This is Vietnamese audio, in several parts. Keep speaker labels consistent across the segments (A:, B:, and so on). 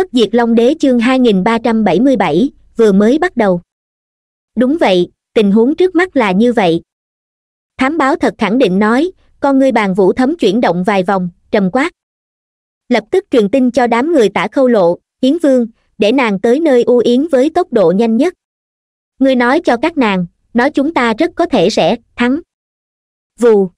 A: bất diệt long đế chương 2377, vừa mới bắt đầu đúng vậy tình huống trước mắt là như vậy thám báo thật khẳng định nói con ngươi bàn vũ thấm chuyển động vài vòng trầm quát lập tức truyền tin cho đám người tả khâu lộ yến vương để nàng tới nơi u yến với tốc độ nhanh nhất ngươi nói cho các nàng nói chúng ta rất có thể sẽ thắng vù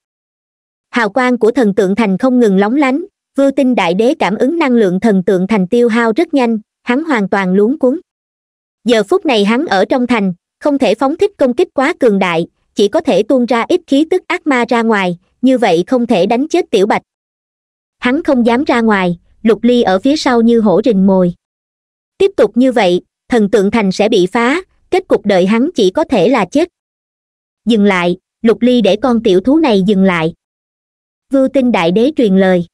A: hào quang của thần tượng thành không ngừng lóng lánh vưu tinh đại đế cảm ứng năng lượng thần tượng thành tiêu hao rất nhanh hắn hoàn toàn luống cuốn giờ phút này hắn ở trong thành không thể phóng thích công kích quá cường đại chỉ có thể tuôn ra ít khí tức ác ma ra ngoài như vậy không thể đánh chết tiểu bạch hắn không dám ra ngoài lục ly ở phía sau như hổ rình mồi tiếp tục như vậy thần tượng thành sẽ bị phá kết cục đợi hắn chỉ có thể là chết dừng lại lục ly để con tiểu thú này dừng lại vưu tinh đại đế truyền lời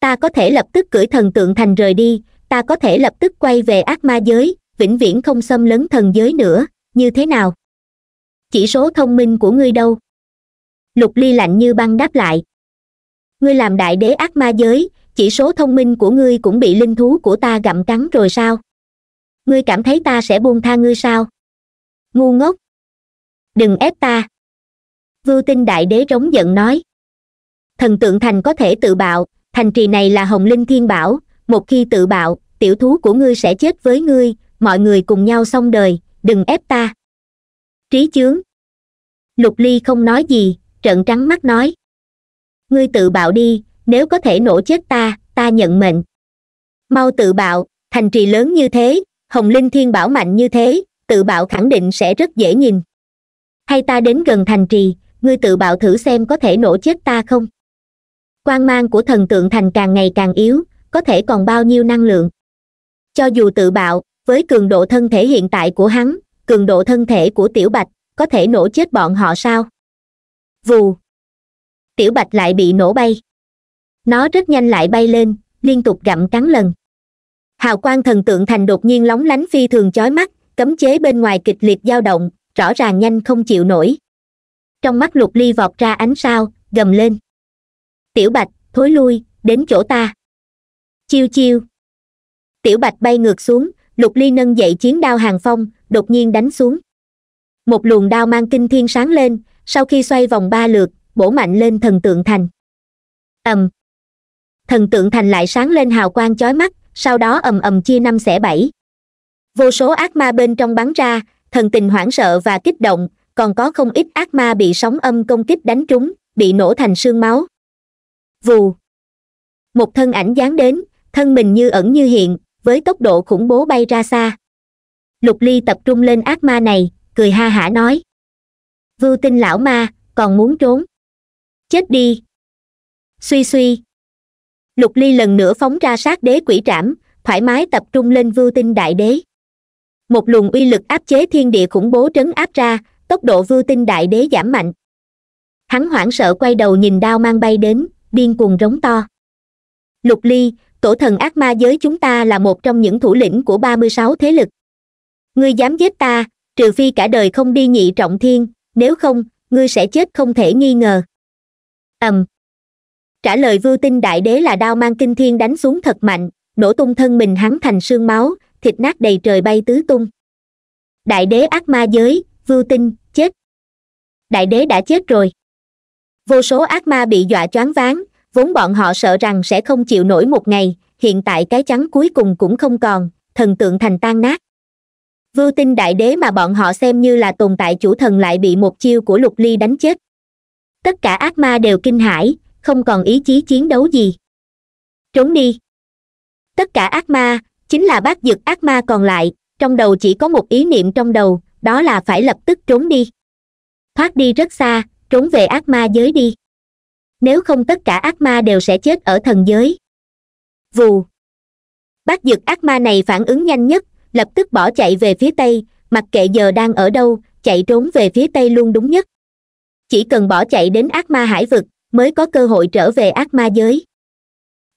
A: ta có thể lập tức cưỡi thần tượng thành rời đi ta có thể lập tức quay về ác ma giới vĩnh viễn không xâm lấn thần giới nữa như thế nào chỉ số thông minh của ngươi đâu lục ly lạnh như băng đáp lại ngươi làm đại đế ác ma giới chỉ số thông minh của ngươi cũng bị linh thú của ta gặm cắn rồi sao ngươi cảm thấy ta sẽ buông tha ngươi sao ngu ngốc đừng ép ta vưu tinh đại đế rống giận nói thần tượng thành có thể tự bạo thành trì này là hồng linh thiên bảo một khi tự bạo tiểu thú của ngươi sẽ chết với ngươi mọi người cùng nhau xong đời đừng ép ta trí chướng lục ly không nói gì trận trắng mắt nói ngươi tự bạo đi nếu có thể nổ chết ta ta nhận mệnh mau tự bạo thành trì lớn như thế hồng linh thiên bảo mạnh như thế tự bạo khẳng định sẽ rất dễ nhìn hay ta đến gần thành trì ngươi tự bạo thử xem có thể nổ chết ta không quan mang của thần tượng thành càng ngày càng yếu có thể còn bao nhiêu năng lượng cho dù tự bạo với cường độ thân thể hiện tại của hắn cường độ thân thể của tiểu bạch có thể nổ chết bọn họ sao vù tiểu bạch lại bị nổ bay nó rất nhanh lại bay lên liên tục gặm cắn lần hào quang thần tượng thành đột nhiên lóng lánh phi thường chói mắt cấm chế bên ngoài kịch liệt dao động rõ ràng nhanh không chịu nổi trong mắt lục ly vọt ra ánh sao gầm lên tiểu bạch thối lui đến chỗ ta chiêu chiêu tiểu bạch bay ngược xuống lục ly nâng dậy chiến đao hàng phong đột nhiên đánh xuống một luồng đao mang kinh thiên sáng lên sau khi xoay vòng ba lượt bổ mạnh lên thần tượng thành ầm thần tượng thành lại sáng lên hào quang chói mắt sau đó ầm ầm chia năm xẻ bảy vô số ác ma bên trong bắn ra thần tình hoảng sợ và kích động còn có không ít ác ma bị sóng âm công kích đánh trúng bị nổ thành sương máu vù một thân ảnh dán đến thân mình như ẩn như hiện với tốc độ khủng bố bay ra xa lục ly tập trung lên ác ma này cười ha hả nói vưu tinh lão ma còn muốn trốn chết đi suy suy lục ly lần nữa phóng ra sát đế quỷ trảm thoải mái tập trung lên vưu tinh đại đế một luồng uy lực áp chế thiên địa khủng bố trấn áp ra tốc độ vưu tinh đại đế giảm mạnh hắn hoảng sợ quay đầu nhìn đao mang bay đến điên cuồng rống to lục ly tổ thần ác ma giới chúng ta là một trong những thủ lĩnh của ba mươi sáu thế lực ngươi dám giết ta trừ phi cả đời không đi nhị trọng thiên nếu không ngươi sẽ chết không thể nghi ngờ ầm um. trả lời vưu tinh đại đế là đao mang kinh thiên đánh xuống thật mạnh nổ tung thân mình hắn thành sương máu thịt nát đầy trời bay tứ tung đại đế ác ma giới vưu tinh chết đại đế đã chết rồi vô số ác ma bị dọa choáng váng vốn bọn họ sợ rằng sẽ không chịu nổi một ngày hiện tại cái chắn cuối cùng cũng không còn thần tượng thành tan nát vưu tinh đại đế mà bọn họ xem như là tồn tại chủ thần lại bị một chiêu của lục ly đánh chết tất cả ác ma đều kinh hãi không còn ý chí chiến đấu gì trốn đi tất cả ác ma chính là bác dực ác ma còn lại trong đầu chỉ có một ý niệm trong đầu đó là phải lập tức trốn đi thoát đi rất xa trốn về ác ma giới đi nếu không tất cả ác ma đều sẽ chết ở thần giới vù bắt dực ác ma này phản ứng nhanh nhất lập tức bỏ chạy về phía tây mặc kệ giờ đang ở đâu chạy trốn về phía tây luôn đúng nhất chỉ cần bỏ chạy đến ác ma hải vực mới có cơ hội trở về ác ma giới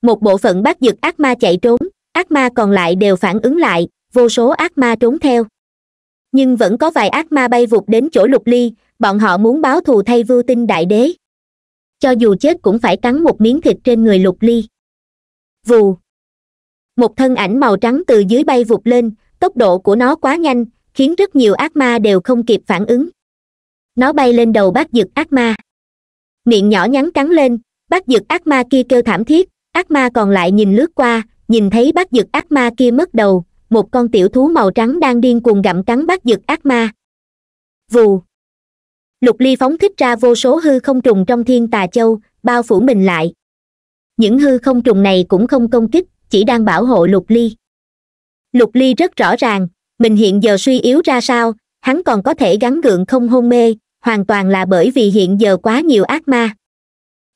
A: một bộ phận bắt dực ác ma chạy trốn ác ma còn lại đều phản ứng lại vô số ác ma trốn theo nhưng vẫn có vài ác ma bay vụt đến chỗ lục ly bọn họ muốn báo thù thay vưu tinh đại đế cho dù chết cũng phải cắn một miếng thịt trên người lục ly vù một thân ảnh màu trắng từ dưới bay vụt lên tốc độ của nó quá nhanh khiến rất nhiều ác ma đều không kịp phản ứng nó bay lên đầu bác dực ác ma miệng nhỏ nhắn cắn lên bác dực ác ma kia kêu thảm thiết ác ma còn lại nhìn lướt qua nhìn thấy bác dực ác ma kia mất đầu một con tiểu thú màu trắng đang điên cuồng gặm cắn bác dực ác ma vù lục ly phóng thích ra vô số hư không trùng trong thiên tà châu bao phủ mình lại những hư không trùng này cũng không công kích chỉ đang bảo hộ lục ly lục ly rất rõ ràng mình hiện giờ suy yếu ra sao hắn còn có thể gắn gượng không hôn mê hoàn toàn là bởi vì hiện giờ quá nhiều ác ma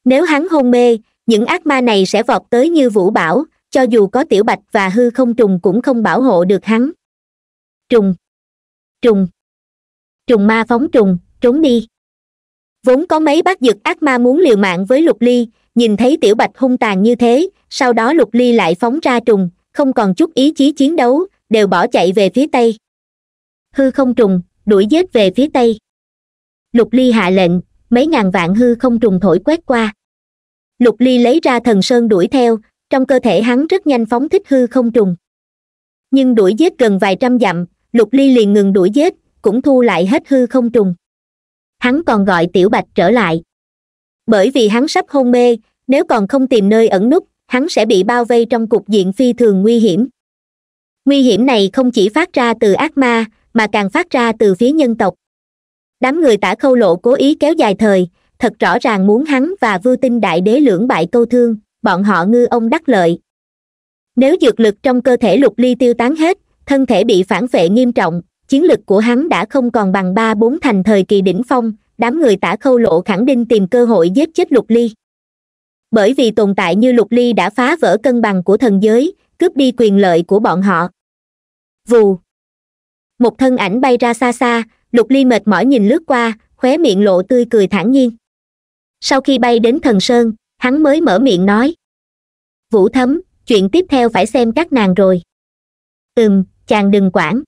A: nếu hắn hôn mê những ác ma này sẽ vọt tới như vũ bảo cho dù có tiểu bạch và hư không trùng cũng không bảo hộ được hắn trùng trùng trùng ma phóng trùng trốn đi vốn có mấy bác dực ác ma muốn liều mạng với lục ly nhìn thấy tiểu bạch hung tàn như thế sau đó lục ly lại phóng ra trùng không còn chút ý chí chiến đấu đều bỏ chạy về phía tây hư không trùng đuổi giết về phía tây lục ly hạ lệnh mấy ngàn vạn hư không trùng thổi quét qua lục ly lấy ra thần sơn đuổi theo trong cơ thể hắn rất nhanh phóng thích hư không trùng nhưng đuổi giết gần vài trăm dặm lục ly liền ngừng đuổi giết cũng thu lại hết hư không trùng hắn còn gọi tiểu bạch trở lại bởi vì hắn sắp hôn mê nếu còn không tìm nơi ẩn nút, hắn sẽ bị bao vây trong cục diện phi thường nguy hiểm nguy hiểm này không chỉ phát ra từ ác ma mà càng phát ra từ phía nhân tộc đám người tả khâu lộ cố ý kéo dài thời thật rõ ràng muốn hắn và vưu tinh đại đế lưỡng bại câu thương bọn họ ngư ông đắc lợi nếu dược lực trong cơ thể lục ly tiêu tán hết thân thể bị phản vệ nghiêm trọng chiến lực của hắn đã không còn bằng ba bốn thành thời kỳ đỉnh phong đám người tả khâu lộ khẳng định tìm cơ hội giết chết lục ly bởi vì tồn tại như lục ly đã phá vỡ cân bằng của thần giới cướp đi quyền lợi của bọn họ vù một thân ảnh bay ra xa xa lục ly mệt mỏi nhìn lướt qua khóe miệng lộ tươi cười thản nhiên sau khi bay đến thần sơn hắn mới mở miệng nói vũ thấm chuyện tiếp theo phải xem các nàng rồi ừm chàng đừng quản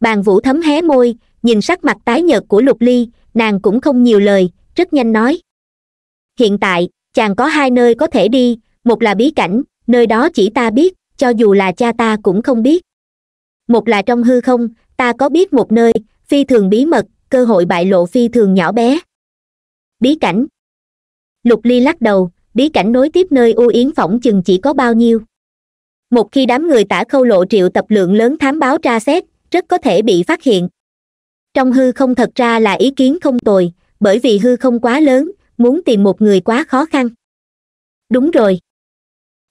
A: bàn vũ thấm hé môi nhìn sắc mặt tái nhợt của lục ly nàng cũng không nhiều lời rất nhanh nói hiện tại chàng có hai nơi có thể đi một là bí cảnh nơi đó chỉ ta biết cho dù là cha ta cũng không biết một là trong hư không ta có biết một nơi phi thường bí mật cơ hội bại lộ phi thường nhỏ bé bí cảnh lục ly lắc đầu bí cảnh nối tiếp nơi u yến phỏng chừng chỉ có bao nhiêu một khi đám người tả khâu lộ triệu tập lượng lớn thám báo tra xét rất có thể bị phát hiện trong hư không thật ra là ý kiến không tồi bởi vì hư không quá lớn muốn tìm một người quá khó khăn đúng rồi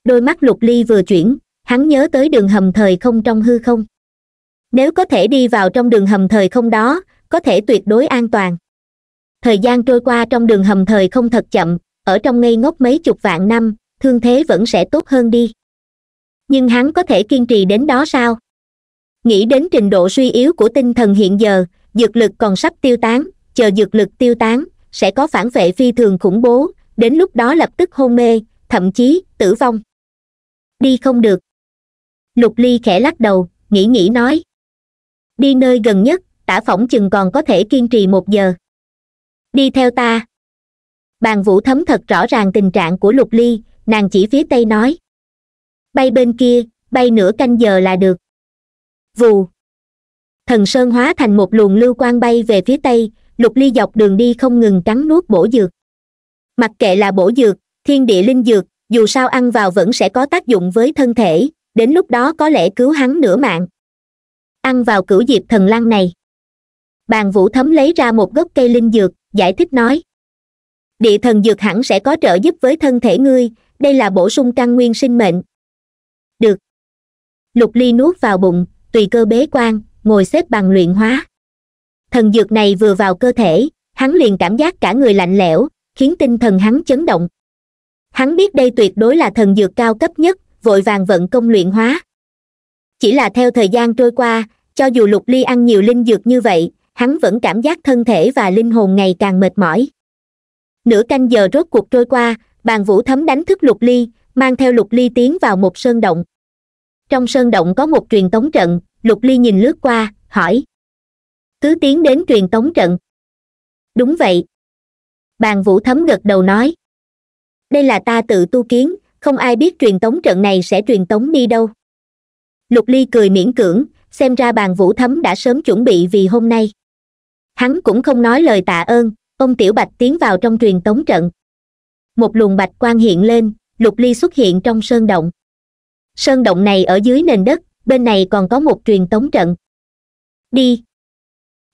A: đôi mắt lục ly vừa chuyển hắn nhớ tới đường hầm thời không trong hư không nếu có thể đi vào trong đường hầm thời không đó có thể tuyệt đối an toàn thời gian trôi qua trong đường hầm thời không thật chậm ở trong ngây ngốc mấy chục vạn năm thương thế vẫn sẽ tốt hơn đi nhưng hắn có thể kiên trì đến đó sao nghĩ đến trình độ suy yếu của tinh thần hiện giờ dược lực còn sắp tiêu tán chờ dược lực tiêu tán sẽ có phản vệ phi thường khủng bố đến lúc đó lập tức hôn mê thậm chí tử vong đi không được lục ly khẽ lắc đầu nghĩ nghĩ nói đi nơi gần nhất tả phỏng chừng còn có thể kiên trì một giờ đi theo ta bàn vũ thấm thật rõ ràng tình trạng của lục ly nàng chỉ phía tây nói bay bên kia bay nửa canh giờ là được vù thần sơn hóa thành một luồng lưu quang bay về phía tây lục ly dọc đường đi không ngừng cắn nuốt bổ dược mặc kệ là bổ dược thiên địa linh dược dù sao ăn vào vẫn sẽ có tác dụng với thân thể đến lúc đó có lẽ cứu hắn nửa mạng ăn vào cửu diệp thần lăng này bàn vũ thấm lấy ra một gốc cây linh dược giải thích nói địa thần dược hẳn sẽ có trợ giúp với thân thể ngươi đây là bổ sung căn nguyên sinh mệnh được lục ly nuốt vào bụng tùy cơ bế quan ngồi xếp bằng luyện hóa thần dược này vừa vào cơ thể hắn liền cảm giác cả người lạnh lẽo khiến tinh thần hắn chấn động hắn biết đây tuyệt đối là thần dược cao cấp nhất vội vàng vận công luyện hóa chỉ là theo thời gian trôi qua cho dù lục ly ăn nhiều linh dược như vậy hắn vẫn cảm giác thân thể và linh hồn ngày càng mệt mỏi nửa canh giờ rốt cuộc trôi qua bàn vũ thấm đánh thức lục ly mang theo lục ly tiến vào một sơn động trong sơn động có một truyền tống trận lục ly nhìn lướt qua hỏi cứ tiến đến truyền tống trận đúng vậy bàn vũ thấm gật đầu nói đây là ta tự tu kiến không ai biết truyền tống trận này sẽ truyền tống đi đâu lục ly cười miễn cưỡng xem ra bàn vũ thấm đã sớm chuẩn bị vì hôm nay hắn cũng không nói lời tạ ơn ông tiểu bạch tiến vào trong truyền tống trận một luồng bạch quang hiện lên lục ly xuất hiện trong sơn động sơn động này ở dưới nền đất bên này còn có một truyền tống trận đi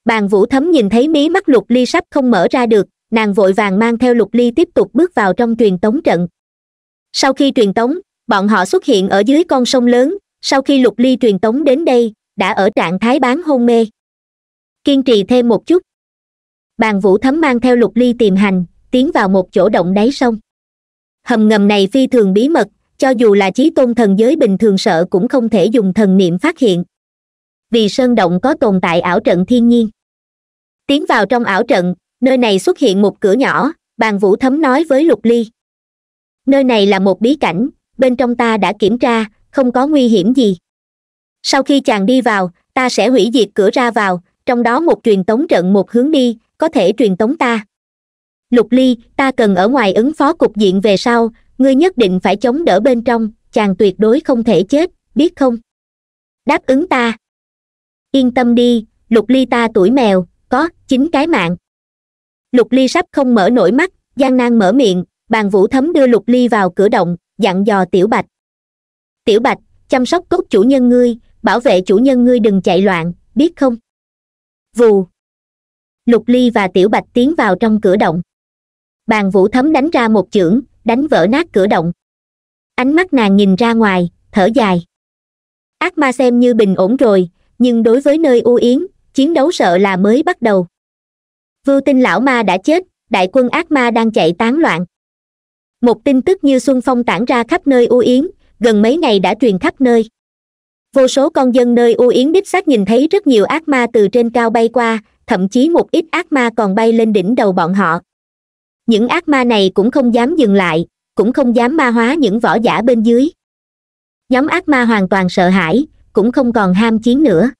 A: bàn vũ thấm nhìn thấy mí mắt lục ly sắp không mở ra được nàng vội vàng mang theo lục ly tiếp tục bước vào trong truyền tống trận sau khi truyền tống bọn họ xuất hiện ở dưới con sông lớn sau khi lục ly truyền tống đến đây đã ở trạng thái bán hôn mê kiên trì thêm một chút bàn vũ thấm mang theo lục ly tìm hành tiến vào một chỗ động đáy sông hầm ngầm này phi thường bí mật cho dù là chí tôn thần giới bình thường sợ cũng không thể dùng thần niệm phát hiện vì sơn động có tồn tại ảo trận thiên nhiên tiến vào trong ảo trận nơi này xuất hiện một cửa nhỏ bàn vũ thấm nói với lục ly nơi này là một bí cảnh bên trong ta đã kiểm tra không có nguy hiểm gì sau khi chàng đi vào ta sẽ hủy diệt cửa ra vào trong đó một truyền tống trận một hướng đi có thể truyền tống ta lục ly ta cần ở ngoài ứng phó cục diện về sau ngươi nhất định phải chống đỡ bên trong chàng tuyệt đối không thể chết biết không đáp ứng ta yên tâm đi lục ly ta tuổi mèo có chính cái mạng lục ly sắp không mở nổi mắt gian nan mở miệng bàn vũ thấm đưa lục ly vào cửa động dặn dò tiểu bạch tiểu bạch chăm sóc tốt chủ nhân ngươi bảo vệ chủ nhân ngươi đừng chạy loạn biết không vù lục ly và tiểu bạch tiến vào trong cửa động bàn vũ thấm đánh ra một chưởng đánh vỡ nát cửa động ánh mắt nàng nhìn ra ngoài thở dài ác ma xem như bình ổn rồi nhưng đối với nơi u yến chiến đấu sợ là mới bắt đầu vưu tin lão ma đã chết đại quân ác ma đang chạy tán loạn một tin tức như xuân phong tản ra khắp nơi u yến gần mấy ngày đã truyền khắp nơi vô số con dân nơi u yến đích xác nhìn thấy rất nhiều ác ma từ trên cao bay qua thậm chí một ít ác ma còn bay lên đỉnh đầu bọn họ những ác ma này cũng không dám dừng lại cũng không dám ma hóa những võ giả bên dưới nhóm ác ma hoàn toàn sợ hãi cũng không còn ham chiến nữa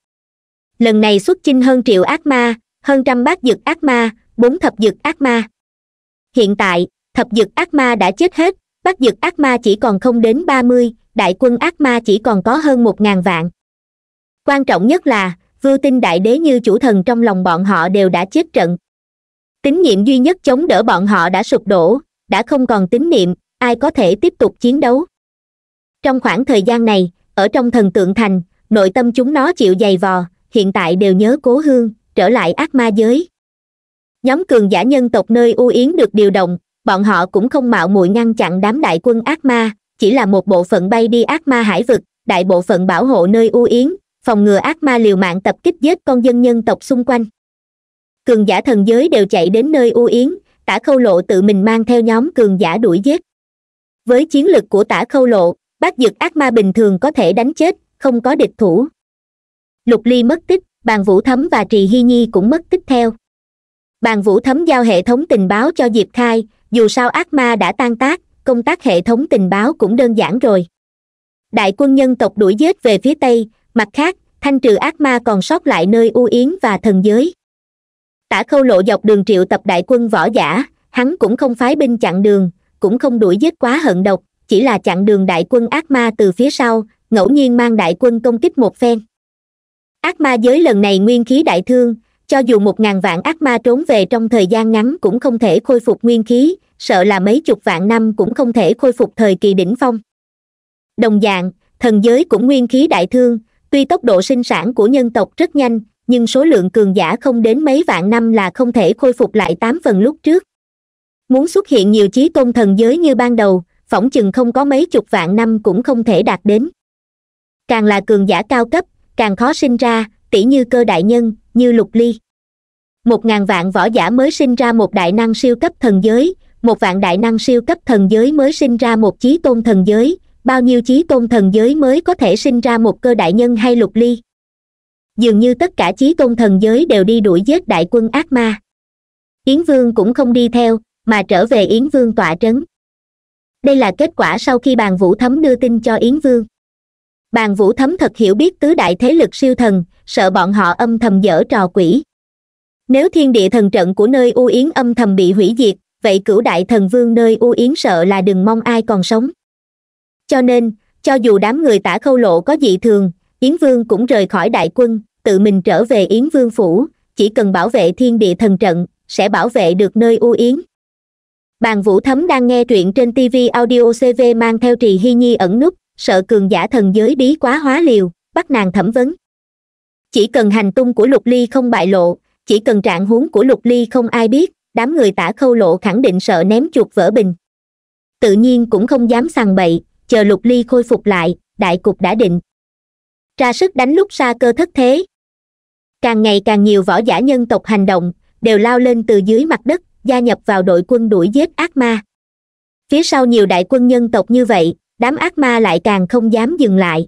A: lần này xuất chinh hơn triệu ác ma hơn trăm bát dực ác ma bốn thập dực ác ma hiện tại thập dực ác ma đã chết hết bát dực ác ma chỉ còn không đến ba mươi đại quân ác ma chỉ còn có hơn một ngàn vạn quan trọng nhất là vưu tinh đại đế như chủ thần trong lòng bọn họ đều đã chết trận tín nhiệm duy nhất chống đỡ bọn họ đã sụp đổ đã không còn tín niệm ai có thể tiếp tục chiến đấu trong khoảng thời gian này ở trong thần tượng thành nội tâm chúng nó chịu dày vò hiện tại đều nhớ cố hương trở lại ác ma giới nhóm cường giả nhân tộc nơi u yến được điều động bọn họ cũng không mạo muội ngăn chặn đám đại quân ác ma chỉ là một bộ phận bay đi ác ma hải vực đại bộ phận bảo hộ nơi u yến phòng ngừa ác ma liều mạng tập kích giết con dân nhân tộc xung quanh cường giả thần giới đều chạy đến nơi u yến tả khâu lộ tự mình mang theo nhóm cường giả đuổi giết với chiến lực của tả khâu lộ bác dực ác ma bình thường có thể đánh chết không có địch thủ lục ly mất tích bàn vũ thấm và trì hy nhi cũng mất tích theo bàn vũ thấm giao hệ thống tình báo cho diệp khai dù sao ác ma đã tan tác công tác hệ thống tình báo cũng đơn giản rồi đại quân nhân tộc đuổi giết về phía tây mặt khác thanh trừ ác ma còn sót lại nơi u yến và thần giới tả khâu lộ dọc đường triệu tập đại quân võ giả hắn cũng không phái binh chặn đường cũng không đuổi giết quá hận độc chỉ là chặn đường đại quân ác ma từ phía sau ngẫu nhiên mang đại quân công kích một phen ác ma giới lần này nguyên khí đại thương cho dù một ngàn vạn ác ma trốn về trong thời gian ngắn cũng không thể khôi phục nguyên khí sợ là mấy chục vạn năm cũng không thể khôi phục thời kỳ đỉnh phong đồng dạng thần giới cũng nguyên khí đại thương tuy tốc độ sinh sản của nhân tộc rất nhanh nhưng số lượng cường giả không đến mấy vạn năm là không thể khôi phục lại tám phần lúc trước muốn xuất hiện nhiều chí tôn thần giới như ban đầu phỏng chừng không có mấy chục vạn năm cũng không thể đạt đến càng là cường giả cao cấp càng khó sinh ra tỷ như cơ đại nhân như lục ly một ngàn vạn võ giả mới sinh ra một đại năng siêu cấp thần giới một vạn đại năng siêu cấp thần giới mới sinh ra một chí tôn thần giới bao nhiêu chí tôn thần giới mới có thể sinh ra một cơ đại nhân hay lục ly dường như tất cả chí tôn thần giới đều đi đuổi giết đại quân ác ma yến vương cũng không đi theo mà trở về yến vương tọa trấn đây là kết quả sau khi bàn vũ thấm đưa tin cho yến vương bàn vũ thấm thật hiểu biết tứ đại thế lực siêu thần sợ bọn họ âm thầm dở trò quỷ nếu thiên địa thần trận của nơi u yến âm thầm bị hủy diệt vậy cửu đại thần vương nơi u yến sợ là đừng mong ai còn sống cho nên cho dù đám người tả khâu lộ có dị thường yến vương cũng rời khỏi đại quân tự mình trở về yến vương phủ chỉ cần bảo vệ thiên địa thần trận sẽ bảo vệ được nơi u yến bàn vũ thấm đang nghe truyện trên tv audio cv mang theo trì hy nhi ẩn nút, sợ cường giả thần giới bí quá hóa liều bắt nàng thẩm vấn chỉ cần hành tung của lục ly không bại lộ chỉ cần trạng huống của lục ly không ai biết đám người tả khâu lộ khẳng định sợ ném chuột vỡ bình tự nhiên cũng không dám sằng bậy chờ lục ly khôi phục lại đại cục đã định ra sức đánh lúc xa cơ thất thế càng ngày càng nhiều võ giả nhân tộc hành động đều lao lên từ dưới mặt đất gia nhập vào đội quân đuổi giết ác ma phía sau nhiều đại quân nhân tộc như vậy đám ác ma lại càng không dám dừng lại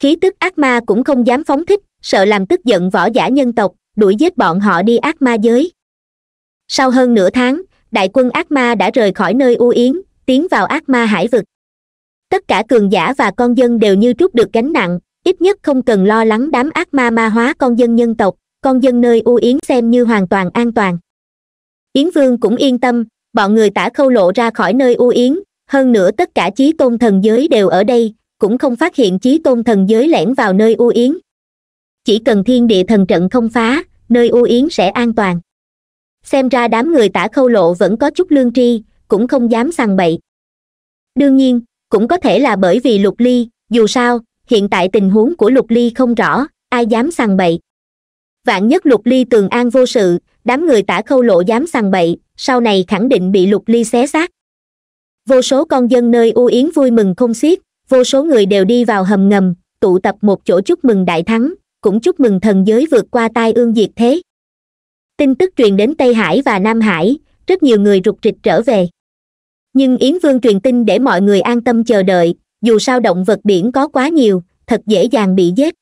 A: khí tức ác ma cũng không dám phóng thích sợ làm tức giận võ giả nhân tộc đuổi giết bọn họ đi ác ma giới sau hơn nửa tháng đại quân ác ma đã rời khỏi nơi u yến tiến vào ác ma hải vực tất cả cường giả và con dân đều như trút được gánh nặng ít nhất không cần lo lắng đám ác ma ma hóa con dân nhân tộc con dân nơi u yến xem như hoàn toàn an toàn yến vương cũng yên tâm bọn người tả khâu lộ ra khỏi nơi u yến hơn nữa tất cả chí tôn thần giới đều ở đây cũng không phát hiện chí tôn thần giới lẻn vào nơi u yến chỉ cần thiên địa thần trận không phá nơi u yến sẽ an toàn xem ra đám người tả khâu lộ vẫn có chút lương tri cũng không dám sằng bậy đương nhiên cũng có thể là bởi vì lục ly dù sao hiện tại tình huống của lục ly không rõ ai dám sằng bậy vạn nhất lục ly tường an vô sự đám người tả khâu lộ dám sằng bậy sau này khẳng định bị lục ly xé xác vô số con dân nơi u yến vui mừng không xiết vô số người đều đi vào hầm ngầm tụ tập một chỗ chúc mừng đại thắng cũng chúc mừng thần giới vượt qua tai ương diệt thế tin tức truyền đến tây hải và nam hải rất nhiều người rục rịch trở về nhưng yến vương truyền tin để mọi người an tâm chờ đợi dù sao động vật biển có quá nhiều thật dễ dàng bị giết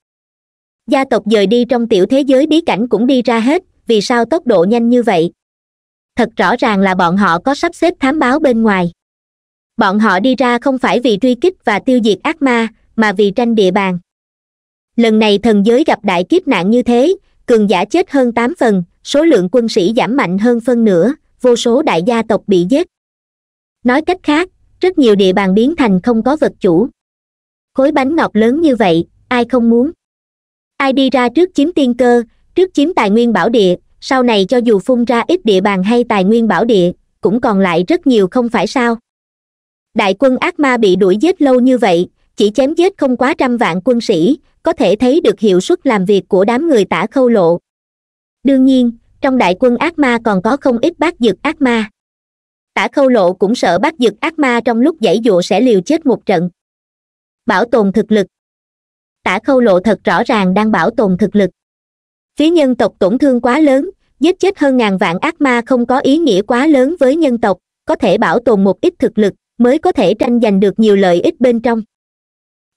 A: gia tộc dời đi trong tiểu thế giới bí cảnh cũng đi ra hết vì sao tốc độ nhanh như vậy thật rõ ràng là bọn họ có sắp xếp thám báo bên ngoài bọn họ đi ra không phải vì truy kích và tiêu diệt ác ma mà vì tranh địa bàn lần này thần giới gặp đại kiếp nạn như thế cường giả chết hơn tám phần số lượng quân sĩ giảm mạnh hơn phân nửa vô số đại gia tộc bị giết nói cách khác rất nhiều địa bàn biến thành không có vật chủ khối bánh ngọt lớn như vậy ai không muốn ai đi ra trước chiếm tiên cơ trước chiếm tài nguyên bảo địa sau này cho dù phun ra ít địa bàn hay tài nguyên bảo địa cũng còn lại rất nhiều không phải sao đại quân ác ma bị đuổi giết lâu như vậy chỉ chém giết không quá trăm vạn quân sĩ có thể thấy được hiệu suất làm việc của đám người tả khâu lộ đương nhiên trong đại quân ác ma còn có không ít bác dực ác ma tả khâu lộ cũng sợ bắt giật ác ma trong lúc giãy dụa sẽ liều chết một trận bảo tồn thực lực tả khâu lộ thật rõ ràng đang bảo tồn thực lực phía nhân tộc tổn thương quá lớn giết chết hơn ngàn vạn ác ma không có ý nghĩa quá lớn với nhân tộc có thể bảo tồn một ít thực lực mới có thể tranh giành được nhiều lợi ích bên trong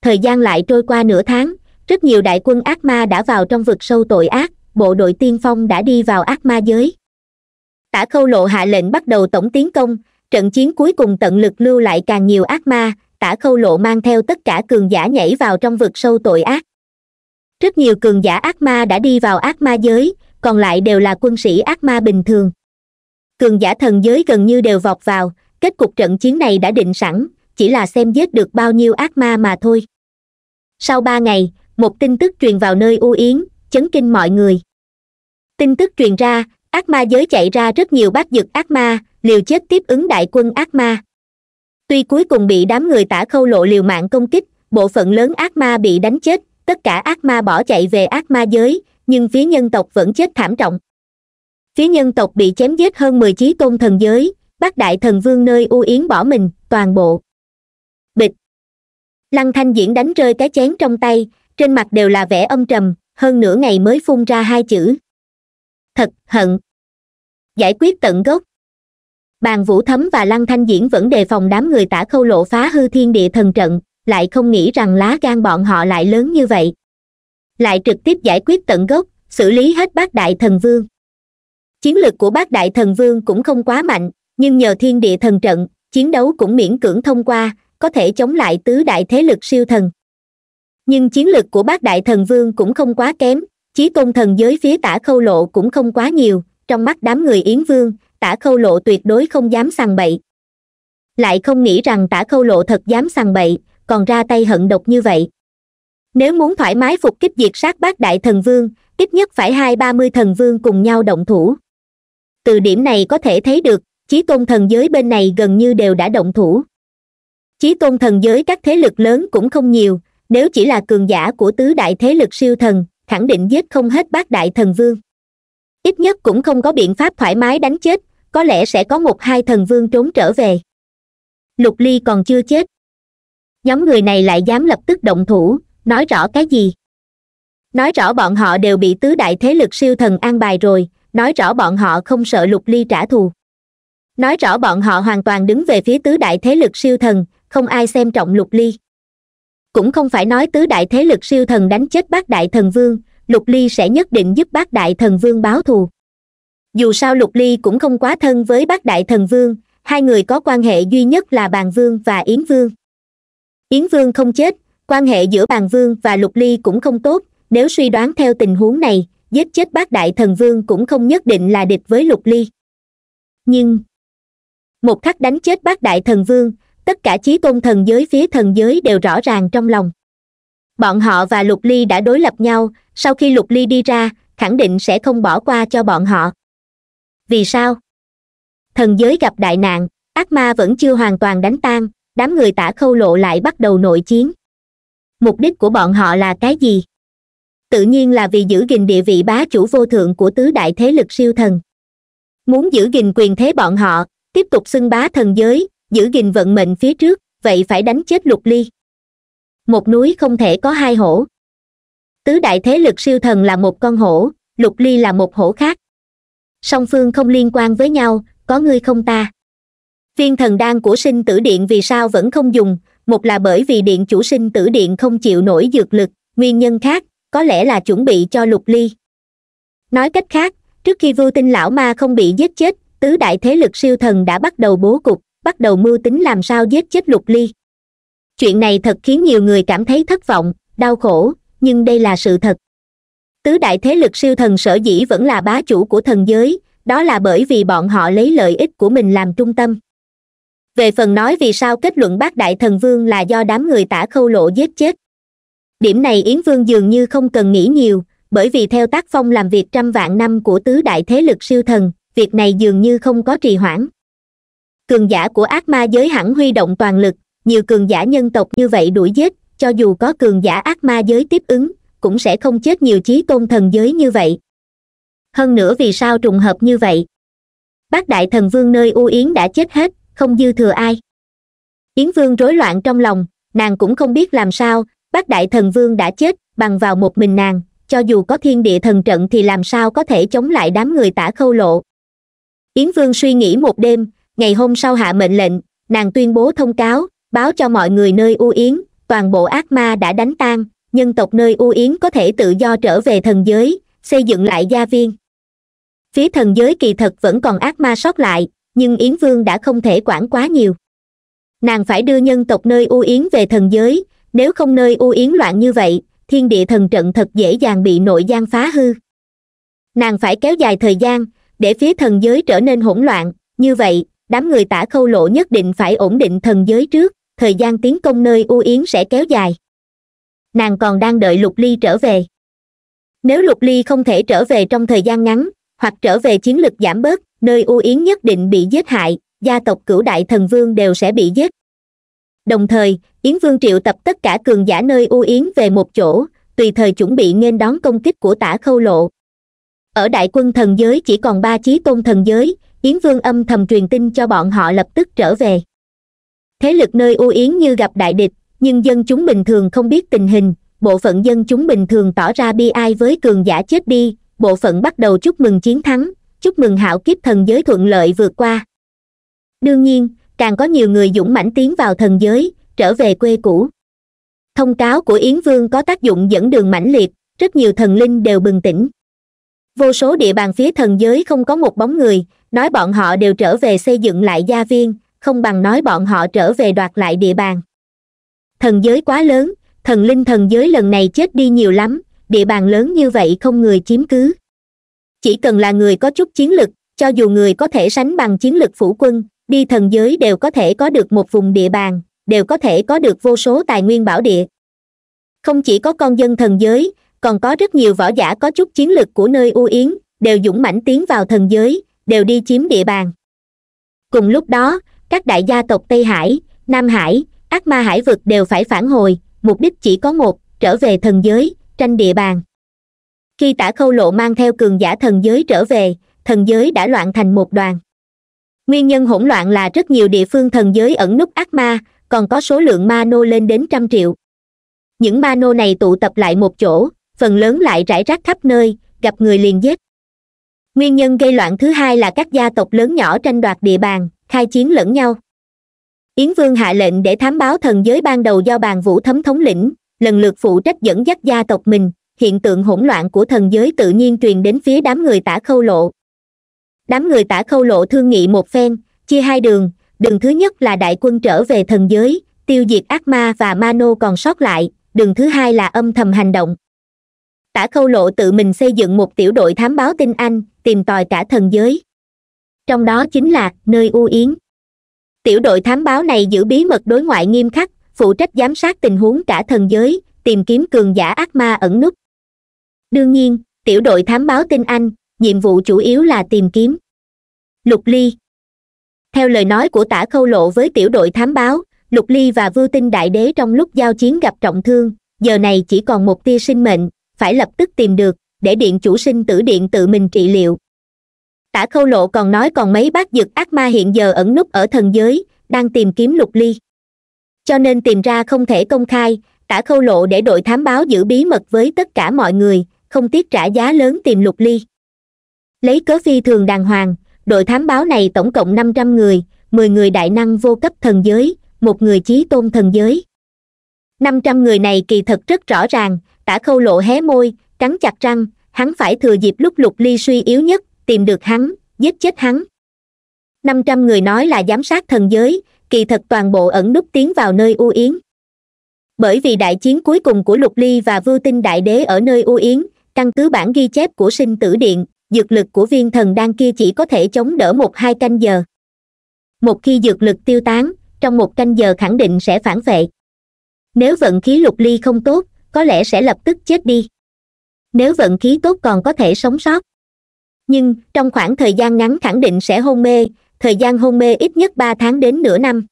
A: thời gian lại trôi qua nửa tháng rất nhiều đại quân ác ma đã vào trong vực sâu tội ác bộ đội tiên phong đã đi vào ác ma giới tả khâu lộ hạ lệnh bắt đầu tổng tiến công trận chiến cuối cùng tận lực lưu lại càng nhiều ác ma tả khâu lộ mang theo tất cả cường giả nhảy vào trong vực sâu tội ác rất nhiều cường giả ác ma đã đi vào ác ma giới còn lại đều là quân sĩ ác ma bình thường cường giả thần giới gần như đều vọt vào kết cục trận chiến này đã định sẵn chỉ là xem giết được bao nhiêu ác ma mà thôi sau ba ngày một tin tức truyền vào nơi u yến chấn kinh mọi người tin tức truyền ra ác ma giới chạy ra rất nhiều bác dực ác ma liều chết tiếp ứng đại quân ác ma tuy cuối cùng bị đám người tả khâu lộ liều mạng công kích bộ phận lớn ác ma bị đánh chết tất cả ác ma bỏ chạy về ác ma giới nhưng phía nhân tộc vẫn chết thảm trọng phía nhân tộc bị chém giết hơn mười chí tôn thần giới bác đại thần vương nơi u yến bỏ mình toàn bộ bịch lăng thanh diễn đánh rơi cái chén trong tay trên mặt đều là vẻ âm trầm hơn nửa ngày mới phun ra hai chữ thật hận giải quyết tận gốc bàn vũ thấm và lăng thanh diễn vẫn đề phòng đám người tả khâu lộ phá hư thiên địa thần trận lại không nghĩ rằng lá gan bọn họ lại lớn như vậy lại trực tiếp giải quyết tận gốc xử lý hết bác đại thần vương chiến lực của bác đại thần vương cũng không quá mạnh nhưng nhờ thiên địa thần trận chiến đấu cũng miễn cưỡng thông qua có thể chống lại tứ đại thế lực siêu thần nhưng chiến lực của bác đại thần vương cũng không quá kém chí tôn thần giới phía tả khâu lộ cũng không quá nhiều trong mắt đám người yến vương tả khâu lộ tuyệt đối không dám sằng bậy lại không nghĩ rằng tả khâu lộ thật dám sằng bậy còn ra tay hận độc như vậy nếu muốn thoải mái phục kích diệt sát bác đại thần vương ít nhất phải hai ba mươi thần vương cùng nhau động thủ từ điểm này có thể thấy được chí tôn thần giới bên này gần như đều đã động thủ chí tôn thần giới các thế lực lớn cũng không nhiều nếu chỉ là cường giả của tứ đại thế lực siêu thần khẳng định giết không hết bác đại thần vương ít nhất cũng không có biện pháp thoải mái đánh chết có lẽ sẽ có một hai thần vương trốn trở về lục ly còn chưa chết nhóm người này lại dám lập tức động thủ nói rõ cái gì nói rõ bọn họ đều bị tứ đại thế lực siêu thần an bài rồi nói rõ bọn họ không sợ lục ly trả thù nói rõ bọn họ hoàn toàn đứng về phía tứ đại thế lực siêu thần không ai xem trọng lục ly cũng không phải nói tứ đại thế lực siêu thần đánh chết bác đại thần vương lục ly sẽ nhất định giúp bác đại thần vương báo thù dù sao lục ly cũng không quá thân với bác đại thần vương hai người có quan hệ duy nhất là bàn vương và yến vương yến vương không chết quan hệ giữa bàn vương và lục ly cũng không tốt nếu suy đoán theo tình huống này giết chết bác đại thần vương cũng không nhất định là địch với lục ly nhưng một khắc đánh chết bác đại thần vương tất cả chí tôn thần giới phía thần giới đều rõ ràng trong lòng bọn họ và lục ly đã đối lập nhau sau khi lục ly đi ra khẳng định sẽ không bỏ qua cho bọn họ vì sao thần giới gặp đại nạn ác ma vẫn chưa hoàn toàn đánh tan đám người tả khâu lộ lại bắt đầu nội chiến mục đích của bọn họ là cái gì tự nhiên là vì giữ gìn địa vị bá chủ vô thượng của tứ đại thế lực siêu thần muốn giữ gìn quyền thế bọn họ tiếp tục xưng bá thần giới giữ gìn vận mệnh phía trước vậy phải đánh chết lục ly một núi không thể có hai hổ tứ đại thế lực siêu thần là một con hổ lục ly là một hổ khác song phương không liên quan với nhau có ngươi không ta viên thần đan của sinh tử điện vì sao vẫn không dùng một là bởi vì điện chủ sinh tử điện không chịu nổi dược lực nguyên nhân khác có lẽ là chuẩn bị cho lục ly nói cách khác trước khi vưu tinh lão ma không bị giết chết tứ đại thế lực siêu thần đã bắt đầu bố cục bắt đầu mưu tính làm sao giết chết lục ly chuyện này thật khiến nhiều người cảm thấy thất vọng đau khổ nhưng đây là sự thật tứ đại thế lực siêu thần sở dĩ vẫn là bá chủ của thần giới đó là bởi vì bọn họ lấy lợi ích của mình làm trung tâm về phần nói vì sao kết luận bác đại thần vương là do đám người tả khâu lộ giết chết điểm này yến vương dường như không cần nghĩ nhiều bởi vì theo tác phong làm việc trăm vạn năm của tứ đại thế lực siêu thần việc này dường như không có trì hoãn cường giả của ác ma giới hẳn huy động toàn lực nhiều cường giả nhân tộc như vậy đuổi giết cho dù có cường giả ác ma giới tiếp ứng cũng sẽ không chết nhiều chí tôn thần giới như vậy hơn nữa vì sao trùng hợp như vậy bác đại thần vương nơi u yến đã chết hết không dư thừa ai yến vương rối loạn trong lòng nàng cũng không biết làm sao bác đại thần vương đã chết bằng vào một mình nàng cho dù có thiên địa thần trận thì làm sao có thể chống lại đám người tả khâu lộ yến vương suy nghĩ một đêm ngày hôm sau hạ mệnh lệnh nàng tuyên bố thông cáo báo cho mọi người nơi u yến toàn bộ ác ma đã đánh tan nhân tộc nơi u yến có thể tự do trở về thần giới xây dựng lại gia viên phía thần giới kỳ thật vẫn còn ác ma sót lại nhưng yến vương đã không thể quản quá nhiều nàng phải đưa nhân tộc nơi u yến về thần giới nếu không nơi u yến loạn như vậy thiên địa thần trận thật dễ dàng bị nội gian phá hư nàng phải kéo dài thời gian để phía thần giới trở nên hỗn loạn như vậy đám người tả khâu lộ nhất định phải ổn định thần giới trước thời gian tiến công nơi u yến sẽ kéo dài nàng còn đang đợi lục ly trở về nếu lục ly không thể trở về trong thời gian ngắn hoặc trở về chiến lực giảm bớt nơi u yến nhất định bị giết hại gia tộc cửu đại thần vương đều sẽ bị giết đồng thời yến vương triệu tập tất cả cường giả nơi u yến về một chỗ tùy thời chuẩn bị nghênh đón công kích của tả khâu lộ ở đại quân thần giới chỉ còn ba chí tôn thần giới yến vương âm thầm truyền tin cho bọn họ lập tức trở về thế lực nơi u yến như gặp đại địch nhưng dân chúng bình thường không biết tình hình bộ phận dân chúng bình thường tỏ ra bi ai với cường giả chết đi bộ phận bắt đầu chúc mừng chiến thắng chúc mừng hảo kiếp thần giới thuận lợi vượt qua đương nhiên càng có nhiều người dũng mãnh tiến vào thần giới trở về quê cũ thông cáo của yến vương có tác dụng dẫn đường mãnh liệt rất nhiều thần linh đều bừng tỉnh vô số địa bàn phía thần giới không có một bóng người nói bọn họ đều trở về xây dựng lại gia viên không bằng nói bọn họ trở về đoạt lại địa bàn thần giới quá lớn thần linh thần giới lần này chết đi nhiều lắm địa bàn lớn như vậy không người chiếm cứ chỉ cần là người có chút chiến lực cho dù người có thể sánh bằng chiến lực phủ quân đi thần giới đều có thể có được một vùng địa bàn đều có thể có được vô số tài nguyên bảo địa không chỉ có con dân thần giới còn có rất nhiều võ giả có chút chiến lực của nơi u yến đều dũng mãnh tiến vào thần giới đều đi chiếm địa bàn cùng lúc đó các đại gia tộc tây hải nam hải ác ma hải vực đều phải phản hồi mục đích chỉ có một trở về thần giới tranh địa bàn khi tả khâu lộ mang theo cường giả thần giới trở về thần giới đã loạn thành một đoàn nguyên nhân hỗn loạn là rất nhiều địa phương thần giới ẩn núp ác ma còn có số lượng ma nô lên đến trăm triệu những ma nô này tụ tập lại một chỗ phần lớn lại rải rác khắp nơi gặp người liền giết nguyên nhân gây loạn thứ hai là các gia tộc lớn nhỏ tranh đoạt địa bàn khai chiến lẫn nhau yến vương hạ lệnh để thám báo thần giới ban đầu do bàn vũ thấm thống lĩnh lần lượt phụ trách dẫn dắt gia tộc mình hiện tượng hỗn loạn của thần giới tự nhiên truyền đến phía đám người tả khâu lộ đám người tả khâu lộ thương nghị một phen chia hai đường đường thứ nhất là đại quân trở về thần giới tiêu diệt ác ma và ma nô còn sót lại đường thứ hai là âm thầm hành động tả khâu lộ tự mình xây dựng một tiểu đội thám báo tin anh tìm tòi cả thần giới trong đó chính là nơi u yến tiểu đội thám báo này giữ bí mật đối ngoại nghiêm khắc phụ trách giám sát tình huống cả thần giới tìm kiếm cường giả ác ma ẩn núp đương nhiên tiểu đội thám báo tin anh nhiệm vụ chủ yếu là tìm kiếm lục ly theo lời nói của tả khâu lộ với tiểu đội thám báo lục ly và vưu tinh đại đế trong lúc giao chiến gặp trọng thương giờ này chỉ còn một tia sinh mệnh phải lập tức tìm được để điện chủ sinh tử điện tự mình trị liệu tả khâu lộ còn nói còn mấy bác dực ác ma hiện giờ ẩn núp ở thần giới đang tìm kiếm lục ly cho nên tìm ra không thể công khai tả khâu lộ để đội thám báo giữ bí mật với tất cả mọi người không tiếc trả giá lớn tìm lục ly lấy cớ phi thường đàng hoàng đội thám báo này tổng cộng năm trăm người mười người đại năng vô cấp thần giới một người chí tôn thần giới năm trăm người này kỳ thật rất rõ ràng tả khâu lộ hé môi cắn chặt răng hắn phải thừa dịp lúc lục ly suy yếu nhất tìm được hắn giết chết hắn năm trăm người nói là giám sát thần giới kỳ thật toàn bộ ẩn núp tiến vào nơi u yến bởi vì đại chiến cuối cùng của lục ly và vưu tinh đại đế ở nơi u yến căn cứ bản ghi chép của sinh tử điện dược lực của viên thần đan kia chỉ có thể chống đỡ một hai canh giờ một khi dược lực tiêu tán trong một canh giờ khẳng định sẽ phản vệ nếu vận khí lục ly không tốt có lẽ sẽ lập tức chết đi nếu vận khí tốt còn có thể sống sót nhưng trong khoảng thời gian ngắn khẳng định sẽ hôn mê thời gian hôn mê ít nhất ba tháng đến nửa năm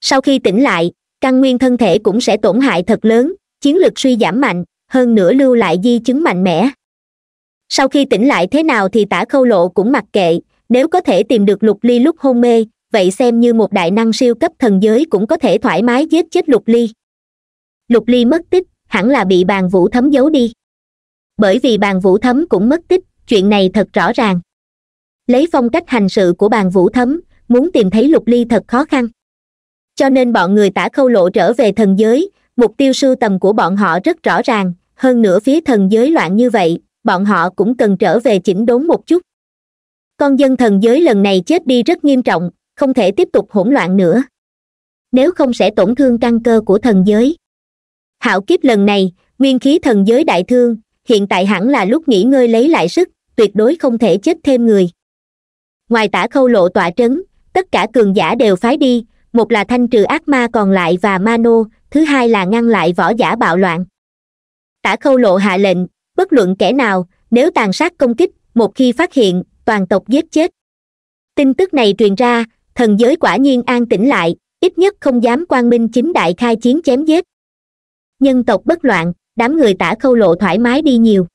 A: sau khi tỉnh lại căn nguyên thân thể cũng sẽ tổn hại thật lớn chiến lược suy giảm mạnh hơn nữa lưu lại di chứng mạnh mẽ sau khi tỉnh lại thế nào thì tả khâu lộ cũng mặc kệ nếu có thể tìm được lục ly lúc hôn mê vậy xem như một đại năng siêu cấp thần giới cũng có thể thoải mái giết chết lục ly lục ly mất tích hẳn là bị bàn vũ thấm giấu đi bởi vì bàn vũ thấm cũng mất tích chuyện này thật rõ ràng lấy phong cách hành sự của bàn vũ thấm muốn tìm thấy lục ly thật khó khăn cho nên bọn người tả khâu lộ trở về thần giới mục tiêu sưu tầm của bọn họ rất rõ ràng hơn nữa phía thần giới loạn như vậy bọn họ cũng cần trở về chỉnh đốn một chút con dân thần giới lần này chết đi rất nghiêm trọng không thể tiếp tục hỗn loạn nữa nếu không sẽ tổn thương căn cơ của thần giới hảo kiếp lần này nguyên khí thần giới đại thương hiện tại hẳn là lúc nghỉ ngơi lấy lại sức tuyệt đối không thể chết thêm người ngoài tả khâu lộ tỏa trấn tất cả cường giả đều phái đi một là thanh trừ ác ma còn lại và ma nô thứ hai là ngăn lại võ giả bạo loạn tả khâu lộ hạ lệnh bất luận kẻ nào nếu tàn sát công kích một khi phát hiện toàn tộc giết chết tin tức này truyền ra thần giới quả nhiên an tĩnh lại ít nhất không dám quan minh chính đại khai chiến chém giết nhân tộc bất loạn đám người tả khâu lộ thoải mái đi nhiều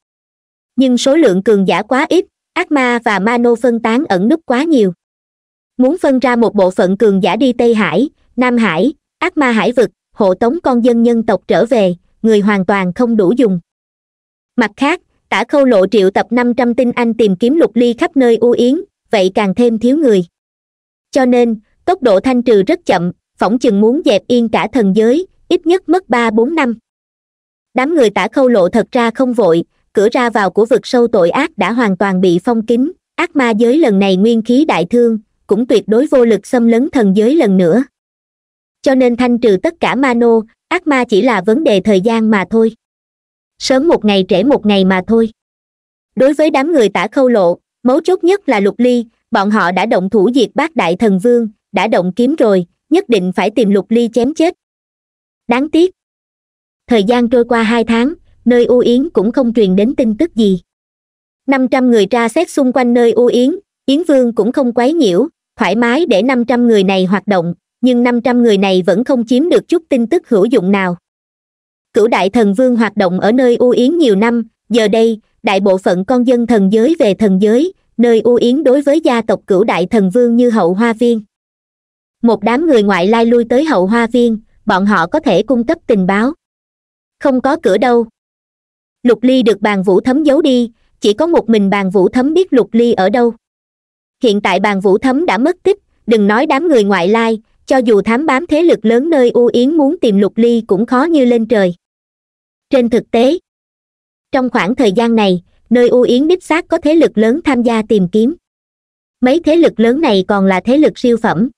A: nhưng số lượng cường giả quá ít ác ma và ma nô phân tán ẩn núp quá nhiều muốn phân ra một bộ phận cường giả đi tây hải nam hải ác ma hải vực hộ tống con dân nhân tộc trở về người hoàn toàn không đủ dùng mặt khác tả khâu lộ triệu tập năm trăm tinh anh tìm kiếm lục ly khắp nơi u yến vậy càng thêm thiếu người cho nên tốc độ thanh trừ rất chậm phỏng chừng muốn dẹp yên cả thần giới ít nhất mất ba bốn năm đám người tả khâu lộ thật ra không vội cửa ra vào của vực sâu tội ác đã hoàn toàn bị phong kín ác ma giới lần này nguyên khí đại thương cũng tuyệt đối vô lực xâm lấn thần giới lần nữa cho nên thanh trừ tất cả ma nô ác ma chỉ là vấn đề thời gian mà thôi sớm một ngày trễ một ngày mà thôi đối với đám người tả khâu lộ mấu chốt nhất là lục ly bọn họ đã động thủ diệt bác đại thần vương đã động kiếm rồi nhất định phải tìm lục ly chém chết đáng tiếc thời gian trôi qua hai tháng nơi u yến cũng không truyền đến tin tức gì năm trăm người tra xét xung quanh nơi u yến yến vương cũng không quấy nhiễu thoải mái để năm trăm người này hoạt động nhưng năm trăm người này vẫn không chiếm được chút tin tức hữu dụng nào cửu đại thần vương hoạt động ở nơi u yến nhiều năm giờ đây đại bộ phận con dân thần giới về thần giới nơi u yến đối với gia tộc cửu đại thần vương như hậu hoa viên một đám người ngoại lai lui tới hậu hoa viên bọn họ có thể cung cấp tình báo không có cửa đâu lục ly được bàn vũ thấm giấu đi chỉ có một mình bàn vũ thấm biết lục ly ở đâu hiện tại bàn vũ thấm đã mất tích đừng nói đám người ngoại lai cho dù thám bám thế lực lớn nơi u yến muốn tìm lục ly cũng khó như lên trời trên thực tế trong khoảng thời gian này nơi u yến đích xác có thế lực lớn tham gia tìm kiếm mấy thế lực lớn này còn là thế lực siêu phẩm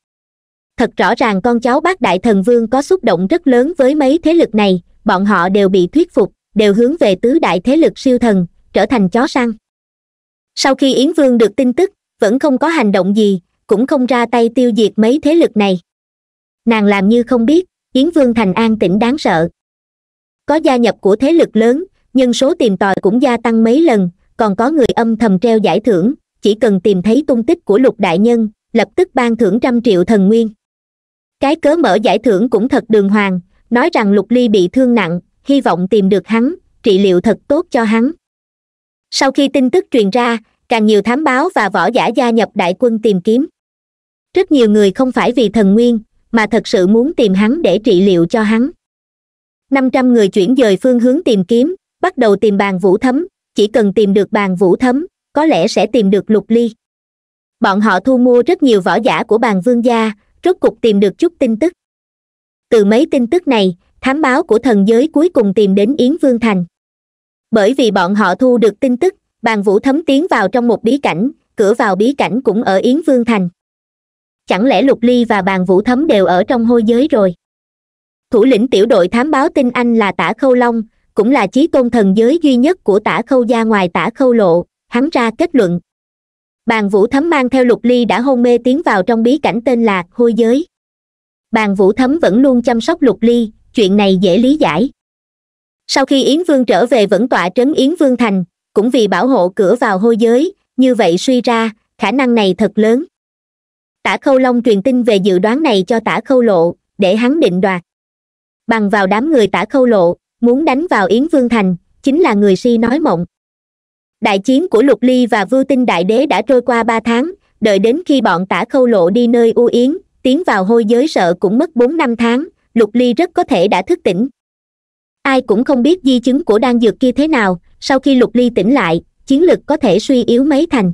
A: thật rõ ràng con cháu bác đại thần vương có xúc động rất lớn với mấy thế lực này bọn họ đều bị thuyết phục đều hướng về tứ đại thế lực siêu thần trở thành chó săn sau khi yến vương được tin tức vẫn không có hành động gì cũng không ra tay tiêu diệt mấy thế lực này nàng làm như không biết yến vương thành an tĩnh đáng sợ có gia nhập của thế lực lớn nhân số tìm tòi cũng gia tăng mấy lần còn có người âm thầm treo giải thưởng chỉ cần tìm thấy tung tích của lục đại nhân lập tức ban thưởng trăm triệu thần nguyên cái cớ mở giải thưởng cũng thật đường hoàng nói rằng lục ly bị thương nặng hy vọng tìm được hắn trị liệu thật tốt cho hắn sau khi tin tức truyền ra càng nhiều thám báo và võ giả gia nhập đại quân tìm kiếm rất nhiều người không phải vì thần nguyên mà thật sự muốn tìm hắn để trị liệu cho hắn năm trăm người chuyển dời phương hướng tìm kiếm bắt đầu tìm bàn vũ thấm chỉ cần tìm được bàn vũ thấm có lẽ sẽ tìm được lục ly bọn họ thu mua rất nhiều võ giả của bàn vương gia rốt cục tìm được chút tin tức từ mấy tin tức này thám báo của thần giới cuối cùng tìm đến yến vương thành bởi vì bọn họ thu được tin tức bàn vũ thấm tiến vào trong một bí cảnh cửa vào bí cảnh cũng ở yến vương thành chẳng lẽ lục ly và bàn vũ thấm đều ở trong hôi giới rồi thủ lĩnh tiểu đội thám báo tin anh là tả khâu long cũng là chí tôn thần giới duy nhất của tả khâu gia ngoài tả khâu lộ hắn ra kết luận bàn vũ thấm mang theo lục ly đã hôn mê tiến vào trong bí cảnh tên là hôi giới bàn vũ thấm vẫn luôn chăm sóc lục ly chuyện này dễ lý giải sau khi yến vương trở về vẫn tọa trấn yến vương thành cũng vì bảo hộ cửa vào hôi giới như vậy suy ra khả năng này thật lớn tả khâu long truyền tin về dự đoán này cho tả khâu lộ để hắn định đoạt bằng vào đám người tả khâu lộ muốn đánh vào yến vương thành chính là người si nói mộng đại chiến của lục ly và vưu tinh đại đế đã trôi qua ba tháng đợi đến khi bọn tả khâu lộ đi nơi u yến tiến vào hôi giới sợ cũng mất bốn năm tháng lục ly rất có thể đã thức tỉnh ai cũng không biết di chứng của đan dược kia thế nào sau khi lục ly tỉnh lại chiến lực có thể suy yếu mấy thành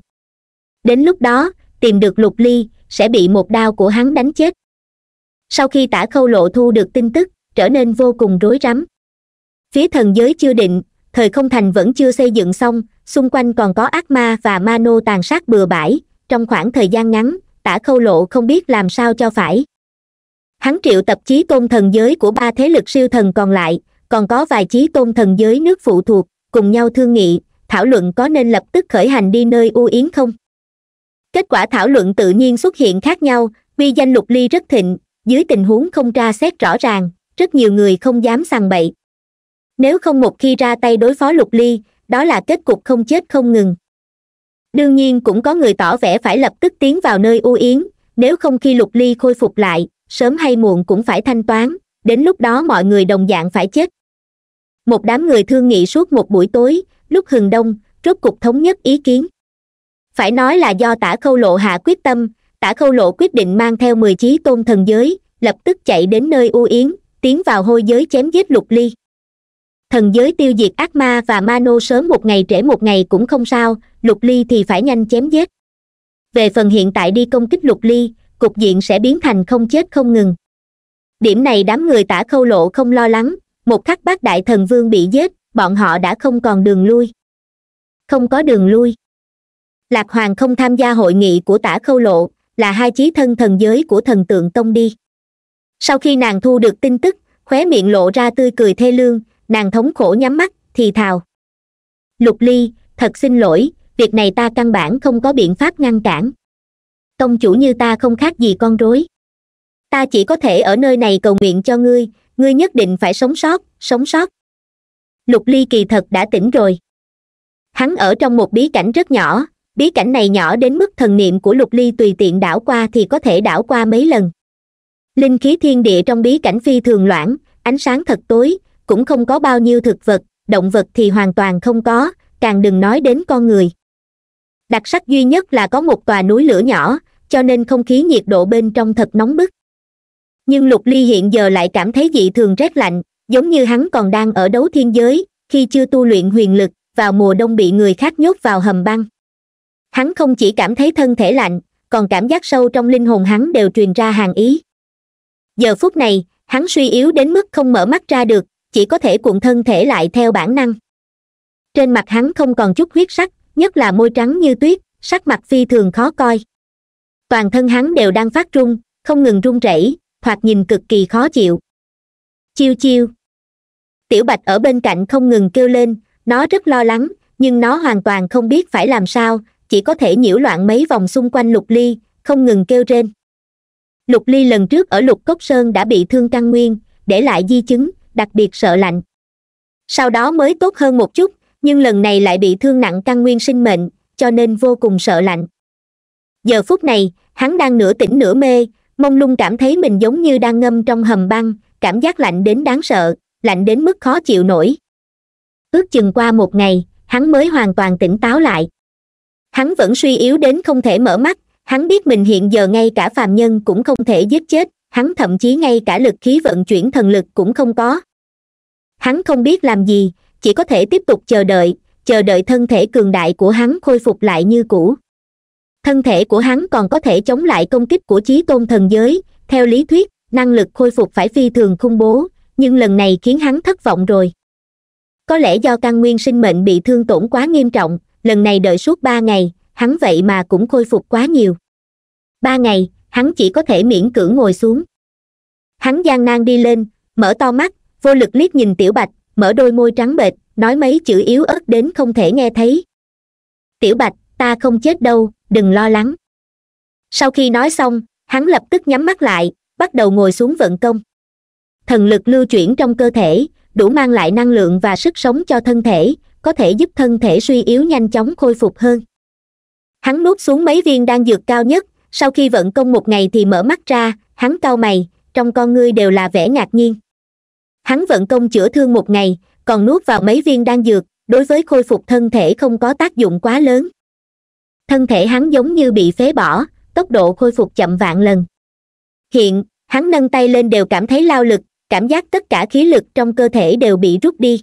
A: đến lúc đó tìm được lục ly sẽ bị một đao của hắn đánh chết sau khi tả khâu lộ thu được tin tức trở nên vô cùng rối rắm phía thần giới chưa định thời không thành vẫn chưa xây dựng xong xung quanh còn có ác ma và ma nô tàn sát bừa bãi trong khoảng thời gian ngắn tả khâu lộ không biết làm sao cho phải hắn triệu tập chí tôn thần giới của ba thế lực siêu thần còn lại còn có vài chí tôn thần giới nước phụ thuộc cùng nhau thương nghị thảo luận có nên lập tức khởi hành đi nơi u yến không kết quả thảo luận tự nhiên xuất hiện khác nhau vì danh lục ly rất thịnh dưới tình huống không tra xét rõ ràng rất nhiều người không dám sàng bậy nếu không một khi ra tay đối phó lục ly đó là kết cục không chết không ngừng đương nhiên cũng có người tỏ vẻ phải lập tức tiến vào nơi u yến nếu không khi lục ly khôi phục lại sớm hay muộn cũng phải thanh toán đến lúc đó mọi người đồng dạng phải chết một đám người thương nghị suốt một buổi tối lúc hừng đông rốt cục thống nhất ý kiến phải nói là do tả khâu lộ hạ quyết tâm tả khâu lộ quyết định mang theo mười chí tôn thần giới lập tức chạy đến nơi u yến tiến vào hôi giới chém giết lục ly thần giới tiêu diệt ác ma và mano sớm một ngày trễ một ngày cũng không sao lục ly thì phải nhanh chém giết về phần hiện tại đi công kích lục ly cục diện sẽ biến thành không chết không ngừng điểm này đám người tả khâu lộ không lo lắng một khắc bác đại thần vương bị giết bọn họ đã không còn đường lui không có đường lui lạc hoàng không tham gia hội nghị của tả khâu lộ là hai chí thân thần giới của thần tượng tông đi sau khi nàng thu được tin tức khóe miệng lộ ra tươi cười thê lương nàng thống khổ nhắm mắt thì thào lục ly thật xin lỗi việc này ta căn bản không có biện pháp ngăn cản tông chủ như ta không khác gì con rối ta chỉ có thể ở nơi này cầu nguyện cho ngươi ngươi nhất định phải sống sót sống sót lục ly kỳ thật đã tỉnh rồi hắn ở trong một bí cảnh rất nhỏ bí cảnh này nhỏ đến mức thần niệm của lục ly tùy tiện đảo qua thì có thể đảo qua mấy lần linh khí thiên địa trong bí cảnh phi thường loãng ánh sáng thật tối cũng không có bao nhiêu thực vật động vật thì hoàn toàn không có càng đừng nói đến con người đặc sắc duy nhất là có một tòa núi lửa nhỏ cho nên không khí nhiệt độ bên trong thật nóng bức nhưng lục ly hiện giờ lại cảm thấy dị thường rét lạnh giống như hắn còn đang ở đấu thiên giới khi chưa tu luyện huyền lực vào mùa đông bị người khác nhốt vào hầm băng hắn không chỉ cảm thấy thân thể lạnh còn cảm giác sâu trong linh hồn hắn đều truyền ra hàng ý giờ phút này hắn suy yếu đến mức không mở mắt ra được chỉ có thể cuộn thân thể lại theo bản năng trên mặt hắn không còn chút huyết sắc nhất là môi trắng như tuyết sắc mặt phi thường khó coi toàn thân hắn đều đang phát run không ngừng run rẩy thoạt nhìn cực kỳ khó chịu chiêu chiêu tiểu bạch ở bên cạnh không ngừng kêu lên nó rất lo lắng nhưng nó hoàn toàn không biết phải làm sao chỉ có thể nhiễu loạn mấy vòng xung quanh lục ly không ngừng kêu rên lục ly lần trước ở lục cốc sơn đã bị thương căn nguyên để lại di chứng đặc biệt sợ lạnh sau đó mới tốt hơn một chút nhưng lần này lại bị thương nặng căn nguyên sinh mệnh cho nên vô cùng sợ lạnh giờ phút này hắn đang nửa tỉnh nửa mê mông lung cảm thấy mình giống như đang ngâm trong hầm băng cảm giác lạnh đến đáng sợ lạnh đến mức khó chịu nổi ước chừng qua một ngày hắn mới hoàn toàn tỉnh táo lại hắn vẫn suy yếu đến không thể mở mắt hắn biết mình hiện giờ ngay cả phàm nhân cũng không thể giết chết hắn thậm chí ngay cả lực khí vận chuyển thần lực cũng không có hắn không biết làm gì chỉ có thể tiếp tục chờ đợi chờ đợi thân thể cường đại của hắn khôi phục lại như cũ thân thể của hắn còn có thể chống lại công kích của trí tôn thần giới theo lý thuyết năng lực khôi phục phải phi thường khung bố nhưng lần này khiến hắn thất vọng rồi có lẽ do căn nguyên sinh mệnh bị thương tổn quá nghiêm trọng lần này đợi suốt ba ngày hắn vậy mà cũng khôi phục quá nhiều ba ngày hắn chỉ có thể miễn cưỡng ngồi xuống hắn gian nan đi lên mở to mắt vô lực liếc nhìn tiểu bạch mở đôi môi trắng bệch nói mấy chữ yếu ớt đến không thể nghe thấy tiểu bạch ta không chết đâu đừng lo lắng sau khi nói xong hắn lập tức nhắm mắt lại bắt đầu ngồi xuống vận công thần lực lưu chuyển trong cơ thể đủ mang lại năng lượng và sức sống cho thân thể có thể giúp thân thể suy yếu nhanh chóng khôi phục hơn hắn nuốt xuống mấy viên đan dược cao nhất sau khi vận công một ngày thì mở mắt ra hắn cau mày trong con ngươi đều là vẻ ngạc nhiên hắn vận công chữa thương một ngày còn nuốt vào mấy viên đan dược đối với khôi phục thân thể không có tác dụng quá lớn thân thể hắn giống như bị phế bỏ tốc độ khôi phục chậm vạn lần hiện hắn nâng tay lên đều cảm thấy lao lực cảm giác tất cả khí lực trong cơ thể đều bị rút đi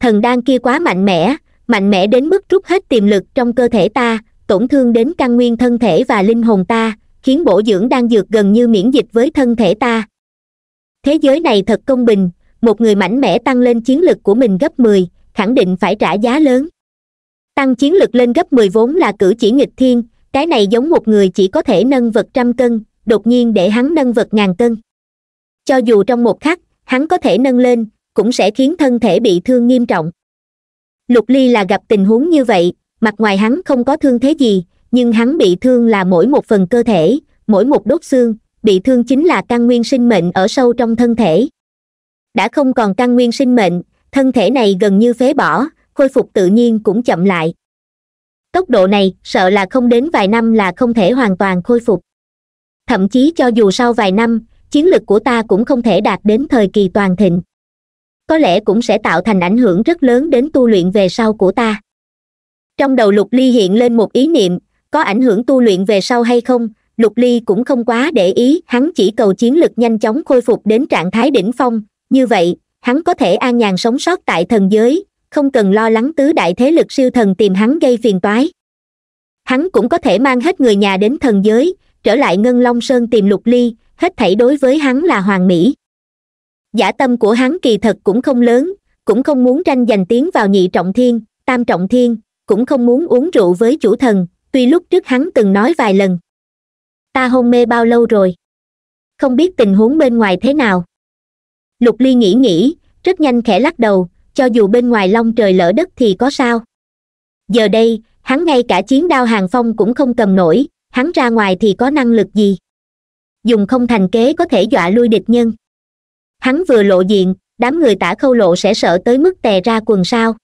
A: thần đan kia quá mạnh mẽ mạnh mẽ đến mức rút hết tiềm lực trong cơ thể ta tổn thương đến căn nguyên thân thể và linh hồn ta khiến bổ dưỡng đang dược gần như miễn dịch với thân thể ta thế giới này thật công bình một người mạnh mẽ tăng lên chiến lực của mình gấp mười khẳng định phải trả giá lớn tăng chiến lực lên gấp mười vốn là cử chỉ nghịch thiên cái này giống một người chỉ có thể nâng vật trăm cân đột nhiên để hắn nâng vật ngàn cân cho dù trong một khắc hắn có thể nâng lên cũng sẽ khiến thân thể bị thương nghiêm trọng lục ly là gặp tình huống như vậy mặt ngoài hắn không có thương thế gì nhưng hắn bị thương là mỗi một phần cơ thể mỗi một đốt xương bị thương chính là căn nguyên sinh mệnh ở sâu trong thân thể đã không còn căn nguyên sinh mệnh thân thể này gần như phế bỏ khôi phục tự nhiên cũng chậm lại tốc độ này sợ là không đến vài năm là không thể hoàn toàn khôi phục thậm chí cho dù sau vài năm chiến lực của ta cũng không thể đạt đến thời kỳ toàn thịnh có lẽ cũng sẽ tạo thành ảnh hưởng rất lớn đến tu luyện về sau của ta trong đầu lục ly hiện lên một ý niệm có ảnh hưởng tu luyện về sau hay không lục ly cũng không quá để ý hắn chỉ cầu chiến lực nhanh chóng khôi phục đến trạng thái đỉnh phong như vậy hắn có thể an nhàn sống sót tại thần giới không cần lo lắng tứ đại thế lực siêu thần tìm hắn gây phiền toái hắn cũng có thể mang hết người nhà đến thần giới trở lại ngân long sơn tìm lục ly hết thảy đối với hắn là hoàng mỹ giả tâm của hắn kỳ thật cũng không lớn cũng không muốn tranh giành tiếng vào nhị trọng thiên tam trọng thiên cũng không muốn uống rượu với chủ thần tuy lúc trước hắn từng nói vài lần ta hôn mê bao lâu rồi không biết tình huống bên ngoài thế nào lục ly nghĩ nghĩ rất nhanh khẽ lắc đầu cho dù bên ngoài long trời lỡ đất thì có sao giờ đây hắn ngay cả chiến đao hàng phong cũng không cầm nổi hắn ra ngoài thì có năng lực gì dùng không thành kế có thể dọa lui địch nhân hắn vừa lộ diện đám người tả khâu lộ sẽ sợ tới mức tè ra quần sao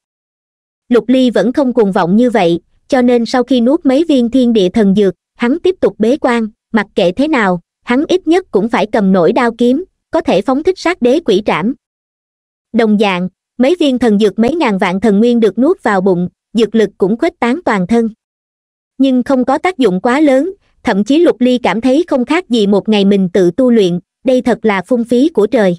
A: lục ly vẫn không cuồng vọng như vậy cho nên sau khi nuốt mấy viên thiên địa thần dược hắn tiếp tục bế quan mặc kệ thế nào hắn ít nhất cũng phải cầm nổi đao kiếm có thể phóng thích sát đế quỷ trảm đồng dạng mấy viên thần dược mấy ngàn vạn thần nguyên được nuốt vào bụng dược lực cũng khuếch tán toàn thân nhưng không có tác dụng quá lớn thậm chí lục ly cảm thấy không khác gì một ngày mình tự tu luyện đây thật là phung phí của trời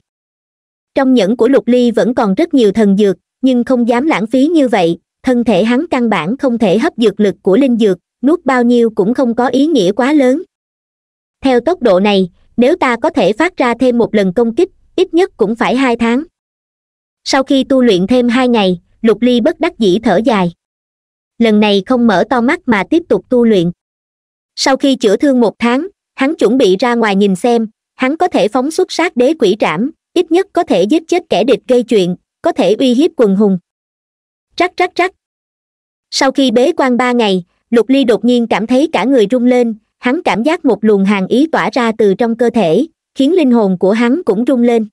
A: trong nhẫn của lục ly vẫn còn rất nhiều thần dược nhưng không dám lãng phí như vậy thân thể hắn căn bản không thể hấp dược lực của linh dược nuốt bao nhiêu cũng không có ý nghĩa quá lớn theo tốc độ này nếu ta có thể phát ra thêm một lần công kích ít nhất cũng phải hai tháng sau khi tu luyện thêm hai ngày lục ly bất đắc dĩ thở dài lần này không mở to mắt mà tiếp tục tu luyện sau khi chữa thương một tháng hắn chuẩn bị ra ngoài nhìn xem hắn có thể phóng xuất sát đế quỷ trảm ít nhất có thể giết chết kẻ địch gây chuyện có thể uy hiếp quần hùng Trắc trắc trắc. sau khi bế quan ba ngày lục ly đột nhiên cảm thấy cả người rung lên hắn cảm giác một luồng hàng ý tỏa ra từ trong cơ thể khiến linh hồn của hắn cũng rung lên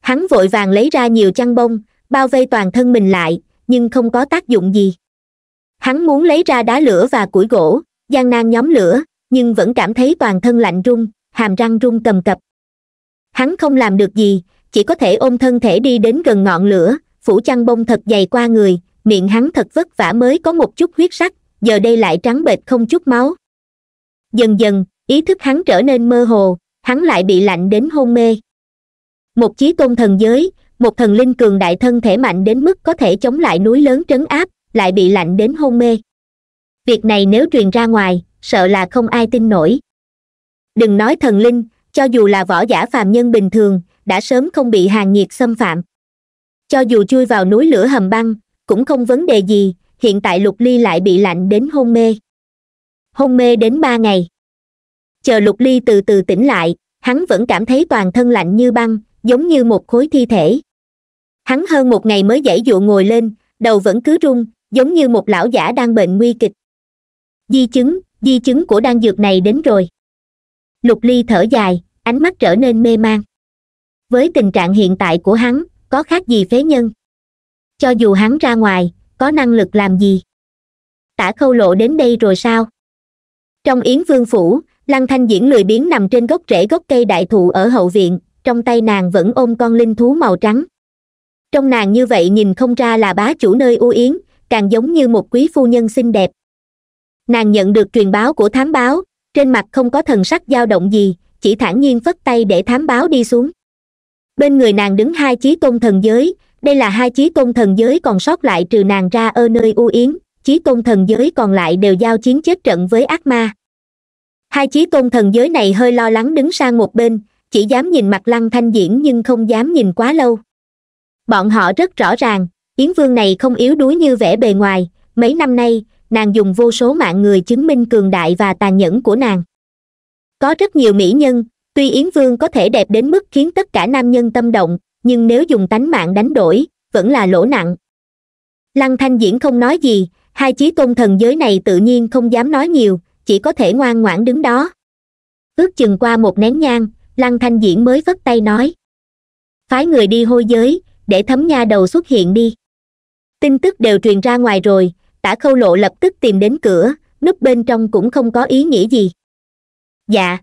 A: hắn vội vàng lấy ra nhiều chăn bông bao vây toàn thân mình lại nhưng không có tác dụng gì hắn muốn lấy ra đá lửa và củi gỗ gian nan nhóm lửa nhưng vẫn cảm thấy toàn thân lạnh rung, hàm răng rung cầm cập hắn không làm được gì chỉ có thể ôm thân thể đi đến gần ngọn lửa phủ chăn bông thật dày qua người miệng hắn thật vất vả mới có một chút huyết sắc giờ đây lại trắng bệch không chút máu dần dần ý thức hắn trở nên mơ hồ hắn lại bị lạnh đến hôn mê một chí tôn thần giới một thần linh cường đại thân thể mạnh đến mức có thể chống lại núi lớn trấn áp lại bị lạnh đến hôn mê việc này nếu truyền ra ngoài sợ là không ai tin nổi đừng nói thần linh cho dù là võ giả phàm nhân bình thường đã sớm không bị hàng nhiệt xâm phạm cho dù chui vào núi lửa hầm băng cũng không vấn đề gì hiện tại lục ly lại bị lạnh đến hôn mê hôn mê đến ba ngày chờ lục ly từ từ tỉnh lại hắn vẫn cảm thấy toàn thân lạnh như băng giống như một khối thi thể hắn hơn một ngày mới dãy dụ ngồi lên đầu vẫn cứ rung giống như một lão giả đang bệnh nguy kịch di chứng di chứng của đan dược này đến rồi lục ly thở dài ánh mắt trở nên mê man với tình trạng hiện tại của hắn có khác gì phế nhân cho dù hắn ra ngoài có năng lực làm gì tả khâu lộ đến đây rồi sao trong yến vương phủ lăng thanh diễn lười biến nằm trên gốc rễ gốc cây đại thụ ở hậu viện trong tay nàng vẫn ôm con linh thú màu trắng trong nàng như vậy nhìn không ra là bá chủ nơi u yến càng giống như một quý phu nhân xinh đẹp nàng nhận được truyền báo của thám báo trên mặt không có thần sắc dao động gì chỉ thản nhiên phất tay để thám báo đi xuống bên người nàng đứng hai chí tôn thần giới đây là hai chí tôn thần giới còn sót lại trừ nàng ra ở nơi u yến chí tôn thần giới còn lại đều giao chiến chết trận với ác ma hai chí tôn thần giới này hơi lo lắng đứng sang một bên chỉ dám nhìn mặt lăng thanh diễn nhưng không dám nhìn quá lâu bọn họ rất rõ ràng yến vương này không yếu đuối như vẻ bề ngoài mấy năm nay nàng dùng vô số mạng người chứng minh cường đại và tàn nhẫn của nàng có rất nhiều mỹ nhân tuy yến vương có thể đẹp đến mức khiến tất cả nam nhân tâm động nhưng nếu dùng tánh mạng đánh đổi vẫn là lỗ nặng lăng thanh diễn không nói gì hai chí tôn thần giới này tự nhiên không dám nói nhiều chỉ có thể ngoan ngoãn đứng đó ước chừng qua một nén nhang lăng thanh diễn mới vất tay nói phái người đi hôi giới để thấm nha đầu xuất hiện đi tin tức đều truyền ra ngoài rồi tả khâu lộ lập tức tìm đến cửa núp bên trong cũng không có ý nghĩa gì dạ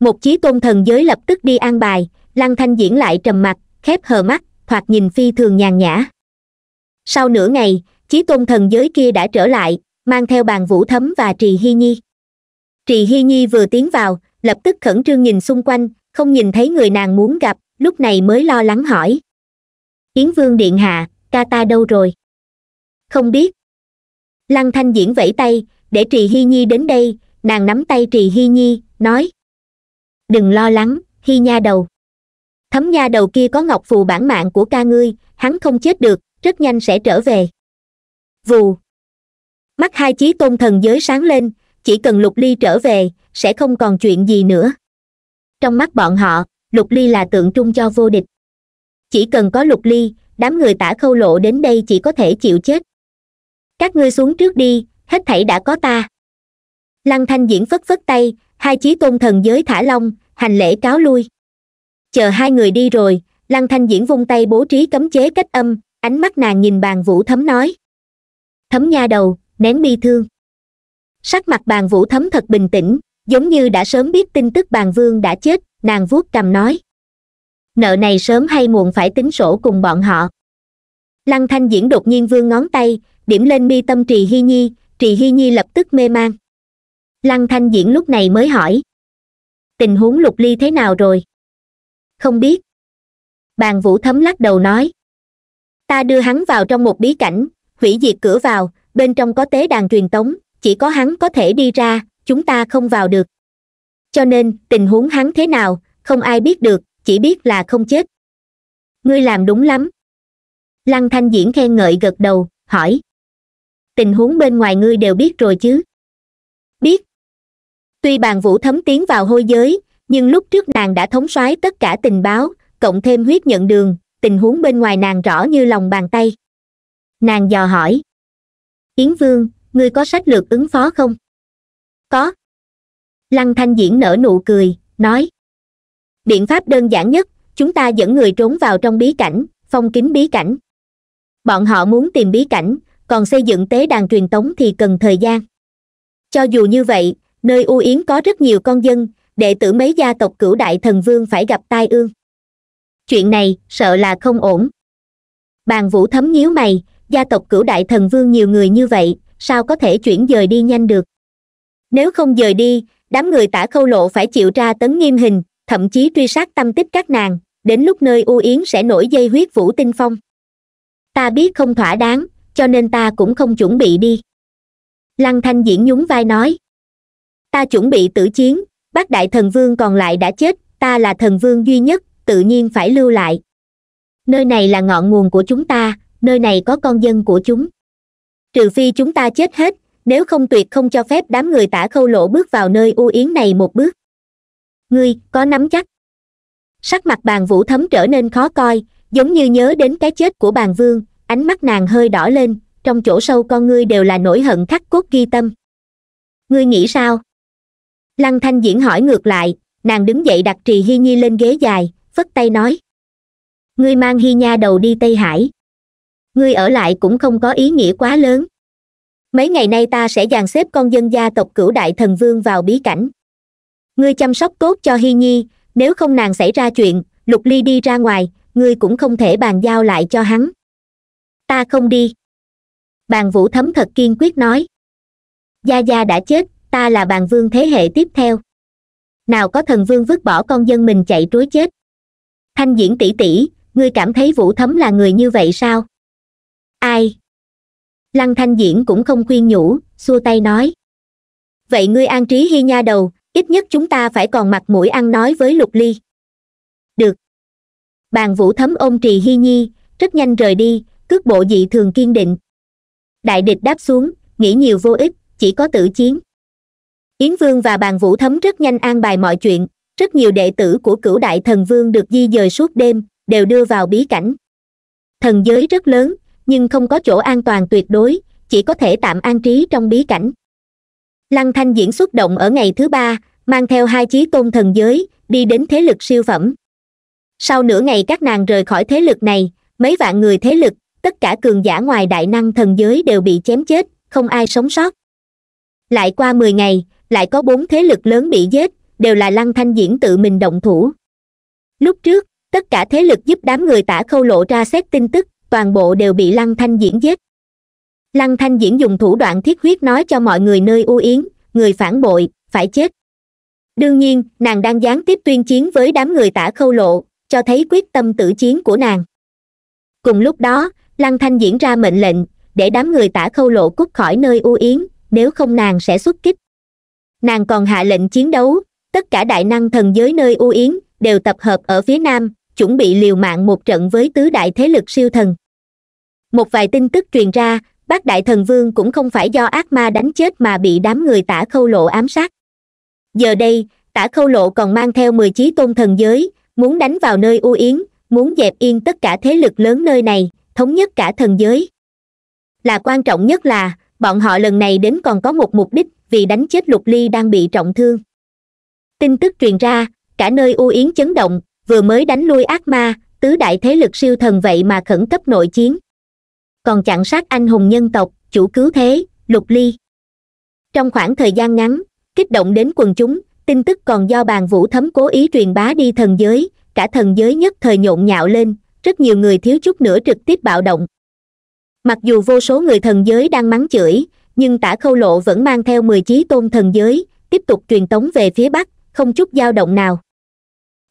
A: một chí tôn thần giới lập tức đi an bài lăng thanh diễn lại trầm mặt khép hờ mắt thoạt nhìn phi thường nhàn nhã sau nửa ngày chí tôn thần giới kia đã trở lại mang theo bàn vũ thấm và trì hy nhi trì hy nhi vừa tiến vào lập tức khẩn trương nhìn xung quanh không nhìn thấy người nàng muốn gặp lúc này mới lo lắng hỏi yến vương điện hạ ca ta đâu rồi không biết lăng thanh diễn vẫy tay để trì hy nhi đến đây nàng nắm tay trì hy nhi nói đừng lo lắng hy nha đầu thấm nha đầu kia có ngọc phù bản mạng của ca ngươi hắn không chết được rất nhanh sẽ trở về vù mắt hai chí tôn thần giới sáng lên chỉ cần lục ly trở về sẽ không còn chuyện gì nữa trong mắt bọn họ lục ly là tượng trung cho vô địch chỉ cần có lục ly đám người tả khâu lộ đến đây chỉ có thể chịu chết các ngươi xuống trước đi hết thảy đã có ta lăng thanh diễn phất phất tay hai chí tôn thần giới thả long hành lễ cáo lui chờ hai người đi rồi lăng thanh diễn vung tay bố trí cấm chế cách âm ánh mắt nàng nhìn bàn vũ thấm nói thấm nha đầu nén bi thương sắc mặt bàn vũ thấm thật bình tĩnh giống như đã sớm biết tin tức bàn vương đã chết nàng vuốt cầm nói nợ này sớm hay muộn phải tính sổ cùng bọn họ lăng thanh diễn đột nhiên vương ngón tay điểm lên mi tâm trì hy nhi trì hy nhi lập tức mê mang lăng thanh diễn lúc này mới hỏi tình huống lục ly thế nào rồi không biết bàn vũ thấm lắc đầu nói ta đưa hắn vào trong một bí cảnh hủy diệt cửa vào bên trong có tế đàn truyền tống chỉ có hắn có thể đi ra chúng ta không vào được cho nên tình huống hắn thế nào không ai biết được chỉ biết là không chết ngươi làm đúng lắm lăng thanh diễn khen ngợi gật đầu hỏi tình huống bên ngoài ngươi đều biết rồi chứ biết tuy bàn vũ thấm tiến vào hôi giới nhưng lúc trước nàng đã thống soái tất cả tình báo cộng thêm huyết nhận đường tình huống bên ngoài nàng rõ như lòng bàn tay nàng dò hỏi yến vương ngươi có sách lược ứng phó không có lăng thanh diễn nở nụ cười nói biện pháp đơn giản nhất chúng ta dẫn người trốn vào trong bí cảnh phong kín bí cảnh bọn họ muốn tìm bí cảnh còn xây dựng tế đàn truyền tống thì cần thời gian cho dù như vậy nơi u yến có rất nhiều con dân đệ tử mấy gia tộc cửu đại thần vương phải gặp tai ương chuyện này sợ là không ổn bàn vũ thấm nhíu mày gia tộc cửu đại thần vương nhiều người như vậy sao có thể chuyển dời đi nhanh được nếu không dời đi đám người tả khâu lộ phải chịu ra tấn nghiêm hình thậm chí truy sát tâm tích các nàng đến lúc nơi u yến sẽ nổi dây huyết vũ tinh phong ta biết không thỏa đáng cho nên ta cũng không chuẩn bị đi lăng thanh diễn nhún vai nói ta chuẩn bị tử chiến bác đại thần vương còn lại đã chết ta là thần vương duy nhất tự nhiên phải lưu lại nơi này là ngọn nguồn của chúng ta nơi này có con dân của chúng trừ phi chúng ta chết hết nếu không tuyệt không cho phép đám người tả khâu lỗ bước vào nơi u yến này một bước ngươi có nắm chắc sắc mặt bàn vũ thấm trở nên khó coi giống như nhớ đến cái chết của bàn vương ánh mắt nàng hơi đỏ lên trong chỗ sâu con ngươi đều là nỗi hận khắc cốt ghi tâm ngươi nghĩ sao lăng thanh diễn hỏi ngược lại nàng đứng dậy đặt trì hy nhi lên ghế dài phất tay nói ngươi mang hy nha đầu đi tây hải ngươi ở lại cũng không có ý nghĩa quá lớn mấy ngày nay ta sẽ dàn xếp con dân gia tộc cửu đại thần vương vào bí cảnh ngươi chăm sóc tốt cho hy nhi nếu không nàng xảy ra chuyện lục ly đi ra ngoài ngươi cũng không thể bàn giao lại cho hắn ta không đi bàn vũ thấm thật kiên quyết nói gia gia đã chết ta là bàn vương thế hệ tiếp theo nào có thần vương vứt bỏ con dân mình chạy trối chết thanh diễn tỷ tỷ ngươi cảm thấy vũ thấm là người như vậy sao ai lăng thanh diễn cũng không khuyên nhủ xua tay nói vậy ngươi an trí hy nha đầu ít nhất chúng ta phải còn mặt mũi ăn nói với lục ly được bàn vũ thấm ôm trì hy nhi rất nhanh rời đi cước bộ dị thường kiên định đại địch đáp xuống nghĩ nhiều vô ích chỉ có tử chiến yến vương và bàn vũ thấm rất nhanh an bài mọi chuyện rất nhiều đệ tử của cửu đại thần vương được di dời suốt đêm đều đưa vào bí cảnh thần giới rất lớn nhưng không có chỗ an toàn tuyệt đối chỉ có thể tạm an trí trong bí cảnh lăng thanh diễn xuất động ở ngày thứ ba mang theo hai chí tôn thần giới đi đến thế lực siêu phẩm sau nửa ngày các nàng rời khỏi thế lực này mấy vạn người thế lực tất cả cường giả ngoài đại năng thần giới đều bị chém chết không ai sống sót lại qua mười ngày lại có bốn thế lực lớn bị giết đều là lăng thanh diễn tự mình động thủ lúc trước tất cả thế lực giúp đám người tả khâu lộ ra xét tin tức toàn bộ đều bị lăng thanh diễn giết lăng thanh diễn dùng thủ đoạn thiết huyết nói cho mọi người nơi u yến người phản bội phải chết đương nhiên nàng đang gián tiếp tuyên chiến với đám người tả khâu lộ cho thấy quyết tâm tử chiến của nàng cùng lúc đó lăng thanh diễn ra mệnh lệnh để đám người tả khâu lộ cút khỏi nơi u yến nếu không nàng sẽ xuất kích nàng còn hạ lệnh chiến đấu tất cả đại năng thần giới nơi u yến đều tập hợp ở phía nam chuẩn bị liều mạng một trận với tứ đại thế lực siêu thần một vài tin tức truyền ra bác đại thần vương cũng không phải do ác ma đánh chết mà bị đám người tả khâu lộ ám sát giờ đây tả khâu lộ còn mang theo mười chí tôn thần giới muốn đánh vào nơi u yến muốn dẹp yên tất cả thế lực lớn nơi này thống nhất cả thần giới là quan trọng nhất là bọn họ lần này đến còn có một mục đích vì đánh chết lục ly đang bị trọng thương tin tức truyền ra cả nơi u yến chấn động vừa mới đánh lui ác ma tứ đại thế lực siêu thần vậy mà khẩn cấp nội chiến còn chặn sát anh hùng nhân tộc chủ cứu thế lục ly trong khoảng thời gian ngắn kích động đến quần chúng tin tức còn do bàn vũ thấm cố ý truyền bá đi thần giới cả thần giới nhất thời nhộn nhạo lên rất nhiều người thiếu chút nữa trực tiếp bạo động mặc dù vô số người thần giới đang mắng chửi nhưng tả khâu lộ vẫn mang theo mười chí tôn thần giới tiếp tục truyền tống về phía bắc không chút dao động nào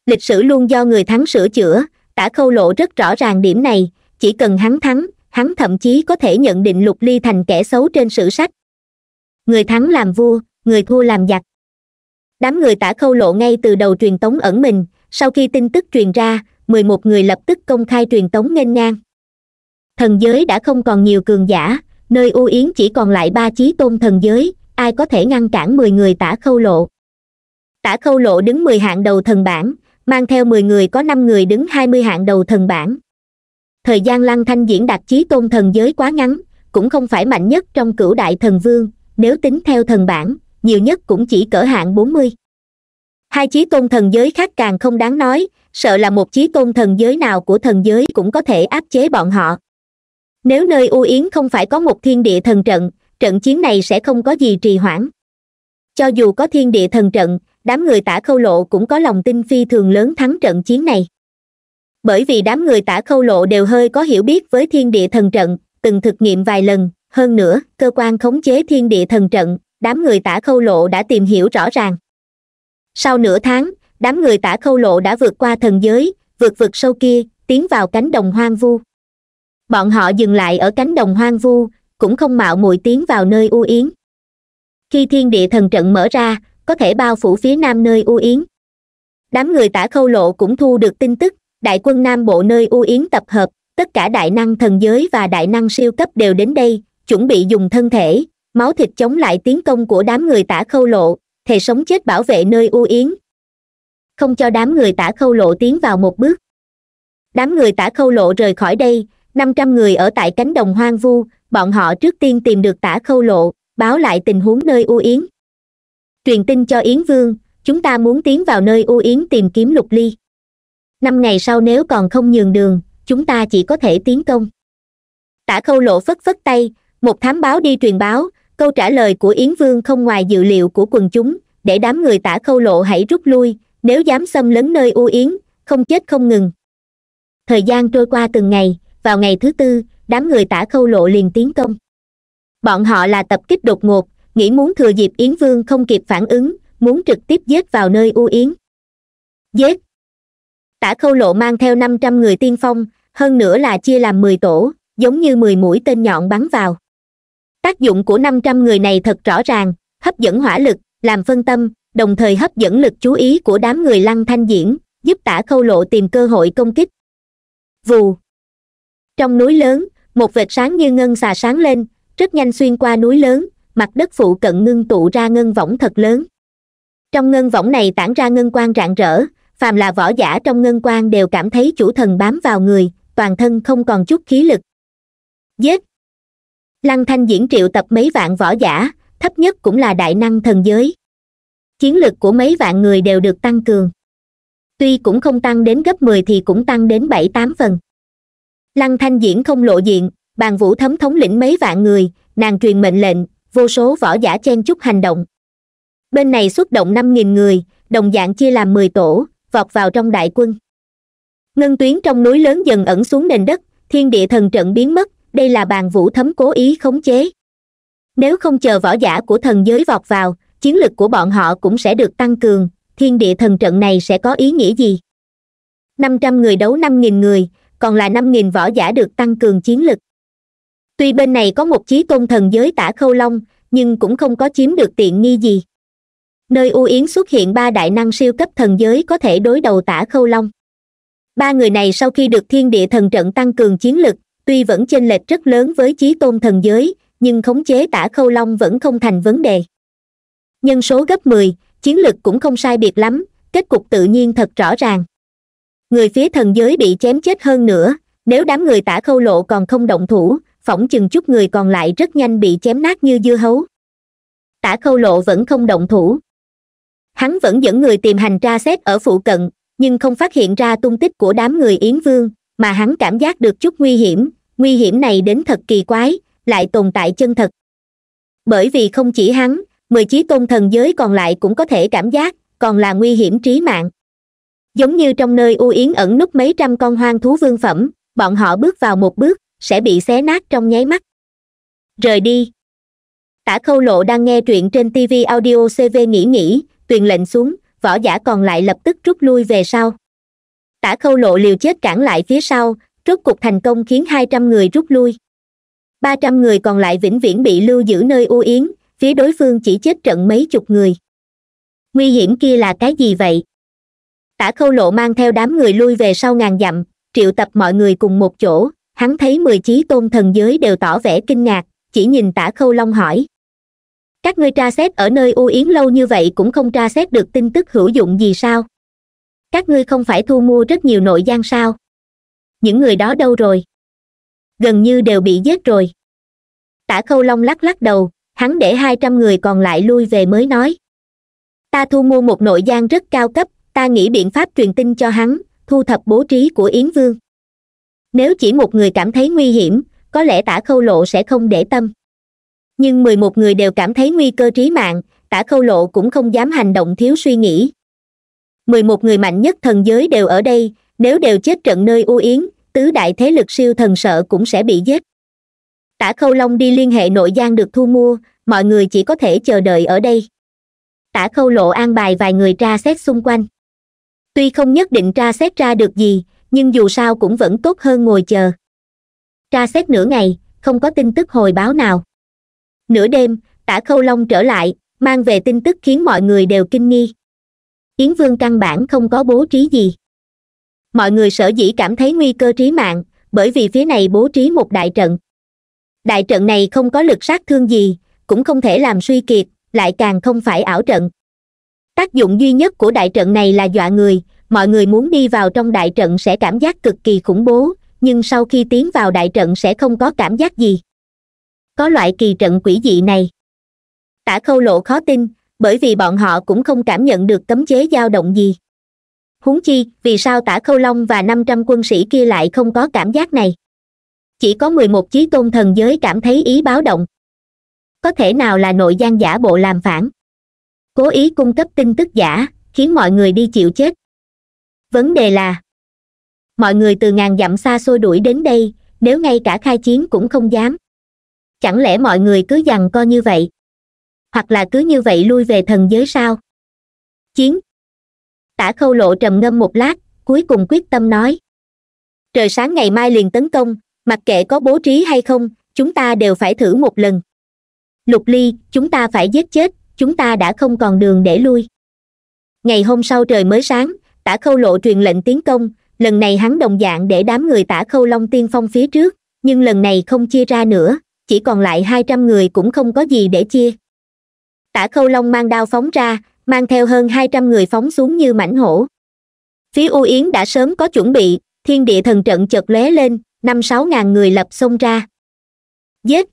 A: lịch sử luôn do người thắng sửa chữa tả khâu lộ rất rõ ràng điểm này chỉ cần hắn thắng hắn thậm chí có thể nhận định lục ly thành kẻ xấu trên sử sách người thắng làm vua người thua làm giặc đám người tả khâu lộ ngay từ đầu truyền tống ẩn mình sau khi tin tức truyền ra mười một người lập tức công khai truyền tống nghênh ngang thần giới đã không còn nhiều cường giả nơi u yến chỉ còn lại ba chí tôn thần giới ai có thể ngăn cản mười người tả khâu lộ tả khâu lộ đứng mười hạng đầu thần bản, mang theo mười người có năm người đứng hai mươi hạng đầu thần bản. thời gian lăng thanh diễn đạt chí tôn thần giới quá ngắn cũng không phải mạnh nhất trong cửu đại thần vương nếu tính theo thần bản, nhiều nhất cũng chỉ cỡ hạng bốn mươi hai chí tôn thần giới khác càng không đáng nói sợ là một chí tôn thần giới nào của thần giới cũng có thể áp chế bọn họ nếu nơi u yến không phải có một thiên địa thần trận trận chiến này sẽ không có gì trì hoãn cho dù có thiên địa thần trận đám người tả khâu lộ cũng có lòng tin phi thường lớn thắng trận chiến này bởi vì đám người tả khâu lộ đều hơi có hiểu biết với thiên địa thần trận từng thực nghiệm vài lần hơn nữa cơ quan khống chế thiên địa thần trận đám người tả khâu lộ đã tìm hiểu rõ ràng sau nửa tháng đám người tả khâu lộ đã vượt qua thần giới vượt vực sâu kia tiến vào cánh đồng hoang vu bọn họ dừng lại ở cánh đồng hoang vu cũng không mạo muội tiến vào nơi u yến khi thiên địa thần trận mở ra có thể bao phủ phía nam nơi u yến đám người tả khâu lộ cũng thu được tin tức đại quân nam bộ nơi u yến tập hợp tất cả đại năng thần giới và đại năng siêu cấp đều đến đây chuẩn bị dùng thân thể máu thịt chống lại tiến công của đám người tả khâu lộ thề sống chết bảo vệ nơi u yến không cho đám người tả khâu lộ tiến vào một bước đám người tả khâu lộ rời khỏi đây năm trăm người ở tại cánh đồng hoang vu bọn họ trước tiên tìm được tả khâu lộ báo lại tình huống nơi u yến truyền tin cho yến vương chúng ta muốn tiến vào nơi u yến tìm kiếm lục ly năm ngày sau nếu còn không nhường đường chúng ta chỉ có thể tiến công tả khâu lộ phất phất tay một thám báo đi truyền báo câu trả lời của yến vương không ngoài dự liệu của quần chúng để đám người tả khâu lộ hãy rút lui nếu dám xâm lấn nơi u yến không chết không ngừng thời gian trôi qua từng ngày vào ngày thứ tư đám người tả khâu lộ liền tiến công bọn họ là tập kích đột ngột nghĩ muốn thừa dịp yến vương không kịp phản ứng muốn trực tiếp giết vào nơi u yến giết tả khâu lộ mang theo năm trăm người tiên phong hơn nữa là chia làm mười tổ giống như mười mũi tên nhọn bắn vào tác dụng của năm trăm người này thật rõ ràng hấp dẫn hỏa lực làm phân tâm đồng thời hấp dẫn lực chú ý của đám người lăng thanh diễn giúp tả khâu lộ tìm cơ hội công kích vù trong núi lớn một vệt sáng như ngân xà sáng lên rất nhanh xuyên qua núi lớn mặt đất phụ cận ngưng tụ ra ngân võng thật lớn trong ngân võng này tản ra ngân quang rạng rỡ phàm là võ giả trong ngân quang đều cảm thấy chủ thần bám vào người toàn thân không còn chút khí lực giết lăng thanh diễn triệu tập mấy vạn võ giả thấp nhất cũng là đại năng thần giới chiến lực của mấy vạn người đều được tăng cường tuy cũng không tăng đến gấp mười thì cũng tăng đến bảy tám phần lăng thanh diễn không lộ diện bàn vũ thấm thống lĩnh mấy vạn người nàng truyền mệnh lệnh vô số võ giả chen chúc hành động bên này xuất động năm nghìn người đồng dạng chia làm mười tổ vọt vào trong đại quân ngân tuyến trong núi lớn dần ẩn xuống nền đất thiên địa thần trận biến mất đây là bàn vũ thấm cố ý khống chế nếu không chờ võ giả của thần giới vọt vào chiến lực của bọn họ cũng sẽ được tăng cường thiên địa thần trận này sẽ có ý nghĩa gì năm trăm người đấu năm nghìn người còn là năm nghìn võ giả được tăng cường chiến lực tuy bên này có một chí tôn thần giới tả khâu long nhưng cũng không có chiếm được tiện nghi gì nơi u yến xuất hiện ba đại năng siêu cấp thần giới có thể đối đầu tả khâu long ba người này sau khi được thiên địa thần trận tăng cường chiến lực tuy vẫn chênh lệch rất lớn với chí tôn thần giới nhưng khống chế tả khâu long vẫn không thành vấn đề nhân số gấp mười chiến lực cũng không sai biệt lắm kết cục tự nhiên thật rõ ràng người phía thần giới bị chém chết hơn nữa nếu đám người tả khâu lộ còn không động thủ phỏng chừng chút người còn lại rất nhanh bị chém nát như dưa hấu tả khâu lộ vẫn không động thủ hắn vẫn dẫn người tìm hành tra xét ở phụ cận nhưng không phát hiện ra tung tích của đám người yến vương mà hắn cảm giác được chút nguy hiểm nguy hiểm này đến thật kỳ quái lại tồn tại chân thật bởi vì không chỉ hắn mười chí tôn thần giới còn lại cũng có thể cảm giác còn là nguy hiểm trí mạng giống như trong nơi u yến ẩn núp mấy trăm con hoang thú vương phẩm bọn họ bước vào một bước sẽ bị xé nát trong nháy mắt rời đi tả khâu lộ đang nghe truyện trên tv audio cv nghĩ nghĩ tuyền lệnh xuống võ giả còn lại lập tức rút lui về sau tả khâu lộ liều chết cản lại phía sau rốt cục thành công khiến hai trăm người rút lui ba trăm người còn lại vĩnh viễn bị lưu giữ nơi u yến phía đối phương chỉ chết trận mấy chục người nguy hiểm kia là cái gì vậy tả khâu lộ mang theo đám người lui về sau ngàn dặm triệu tập mọi người cùng một chỗ hắn thấy mười chí tôn thần giới đều tỏ vẻ kinh ngạc chỉ nhìn tả khâu long hỏi các ngươi tra xét ở nơi u yến lâu như vậy cũng không tra xét được tin tức hữu dụng gì sao các ngươi không phải thu mua rất nhiều nội gian sao những người đó đâu rồi gần như đều bị giết rồi tả khâu long lắc lắc đầu hắn để hai trăm người còn lại lui về mới nói ta thu mua một nội gian rất cao cấp ta nghĩ biện pháp truyền tin cho hắn thu thập bố trí của yến vương nếu chỉ một người cảm thấy nguy hiểm có lẽ tả khâu lộ sẽ không để tâm nhưng mười một người đều cảm thấy nguy cơ trí mạng tả khâu lộ cũng không dám hành động thiếu suy nghĩ mười một người mạnh nhất thần giới đều ở đây nếu đều chết trận nơi u yến tứ đại thế lực siêu thần sợ cũng sẽ bị giết tả khâu long đi liên hệ nội gian được thu mua mọi người chỉ có thể chờ đợi ở đây tả khâu lộ an bài vài người tra xét xung quanh tuy không nhất định tra xét ra được gì nhưng dù sao cũng vẫn tốt hơn ngồi chờ tra xét nửa ngày không có tin tức hồi báo nào nửa đêm tả khâu long trở lại mang về tin tức khiến mọi người đều kinh nghi yến vương căn bản không có bố trí gì mọi người sở dĩ cảm thấy nguy cơ trí mạng bởi vì phía này bố trí một đại trận đại trận này không có lực sát thương gì cũng không thể làm suy kiệt lại càng không phải ảo trận tác dụng duy nhất của đại trận này là dọa người mọi người muốn đi vào trong đại trận sẽ cảm giác cực kỳ khủng bố nhưng sau khi tiến vào đại trận sẽ không có cảm giác gì có loại kỳ trận quỷ dị này tả khâu lộ khó tin bởi vì bọn họ cũng không cảm nhận được cấm chế dao động gì huống chi vì sao tả khâu long và năm trăm quân sĩ kia lại không có cảm giác này chỉ có mười một chí tôn thần giới cảm thấy ý báo động có thể nào là nội gian giả bộ làm phản cố ý cung cấp tin tức giả khiến mọi người đi chịu chết vấn đề là mọi người từ ngàn dặm xa xôi đuổi đến đây nếu ngay cả khai chiến cũng không dám chẳng lẽ mọi người cứ dằn co như vậy hoặc là cứ như vậy lui về thần giới sao chiến tả khâu lộ trầm ngâm một lát cuối cùng quyết tâm nói trời sáng ngày mai liền tấn công mặc kệ có bố trí hay không chúng ta đều phải thử một lần lục ly chúng ta phải giết chết chúng ta đã không còn đường để lui ngày hôm sau trời mới sáng tả khâu lộ truyền lệnh tiến công lần này hắn đồng dạng để đám người tả khâu long tiên phong phía trước nhưng lần này không chia ra nữa chỉ còn lại hai trăm người cũng không có gì để chia tả khâu long mang đao phóng ra mang theo hơn hai trăm người phóng xuống như mảnh hổ phía u yến đã sớm có chuẩn bị thiên địa thần trận chợt lóe lên năm sáu ngàn người lập xông ra giết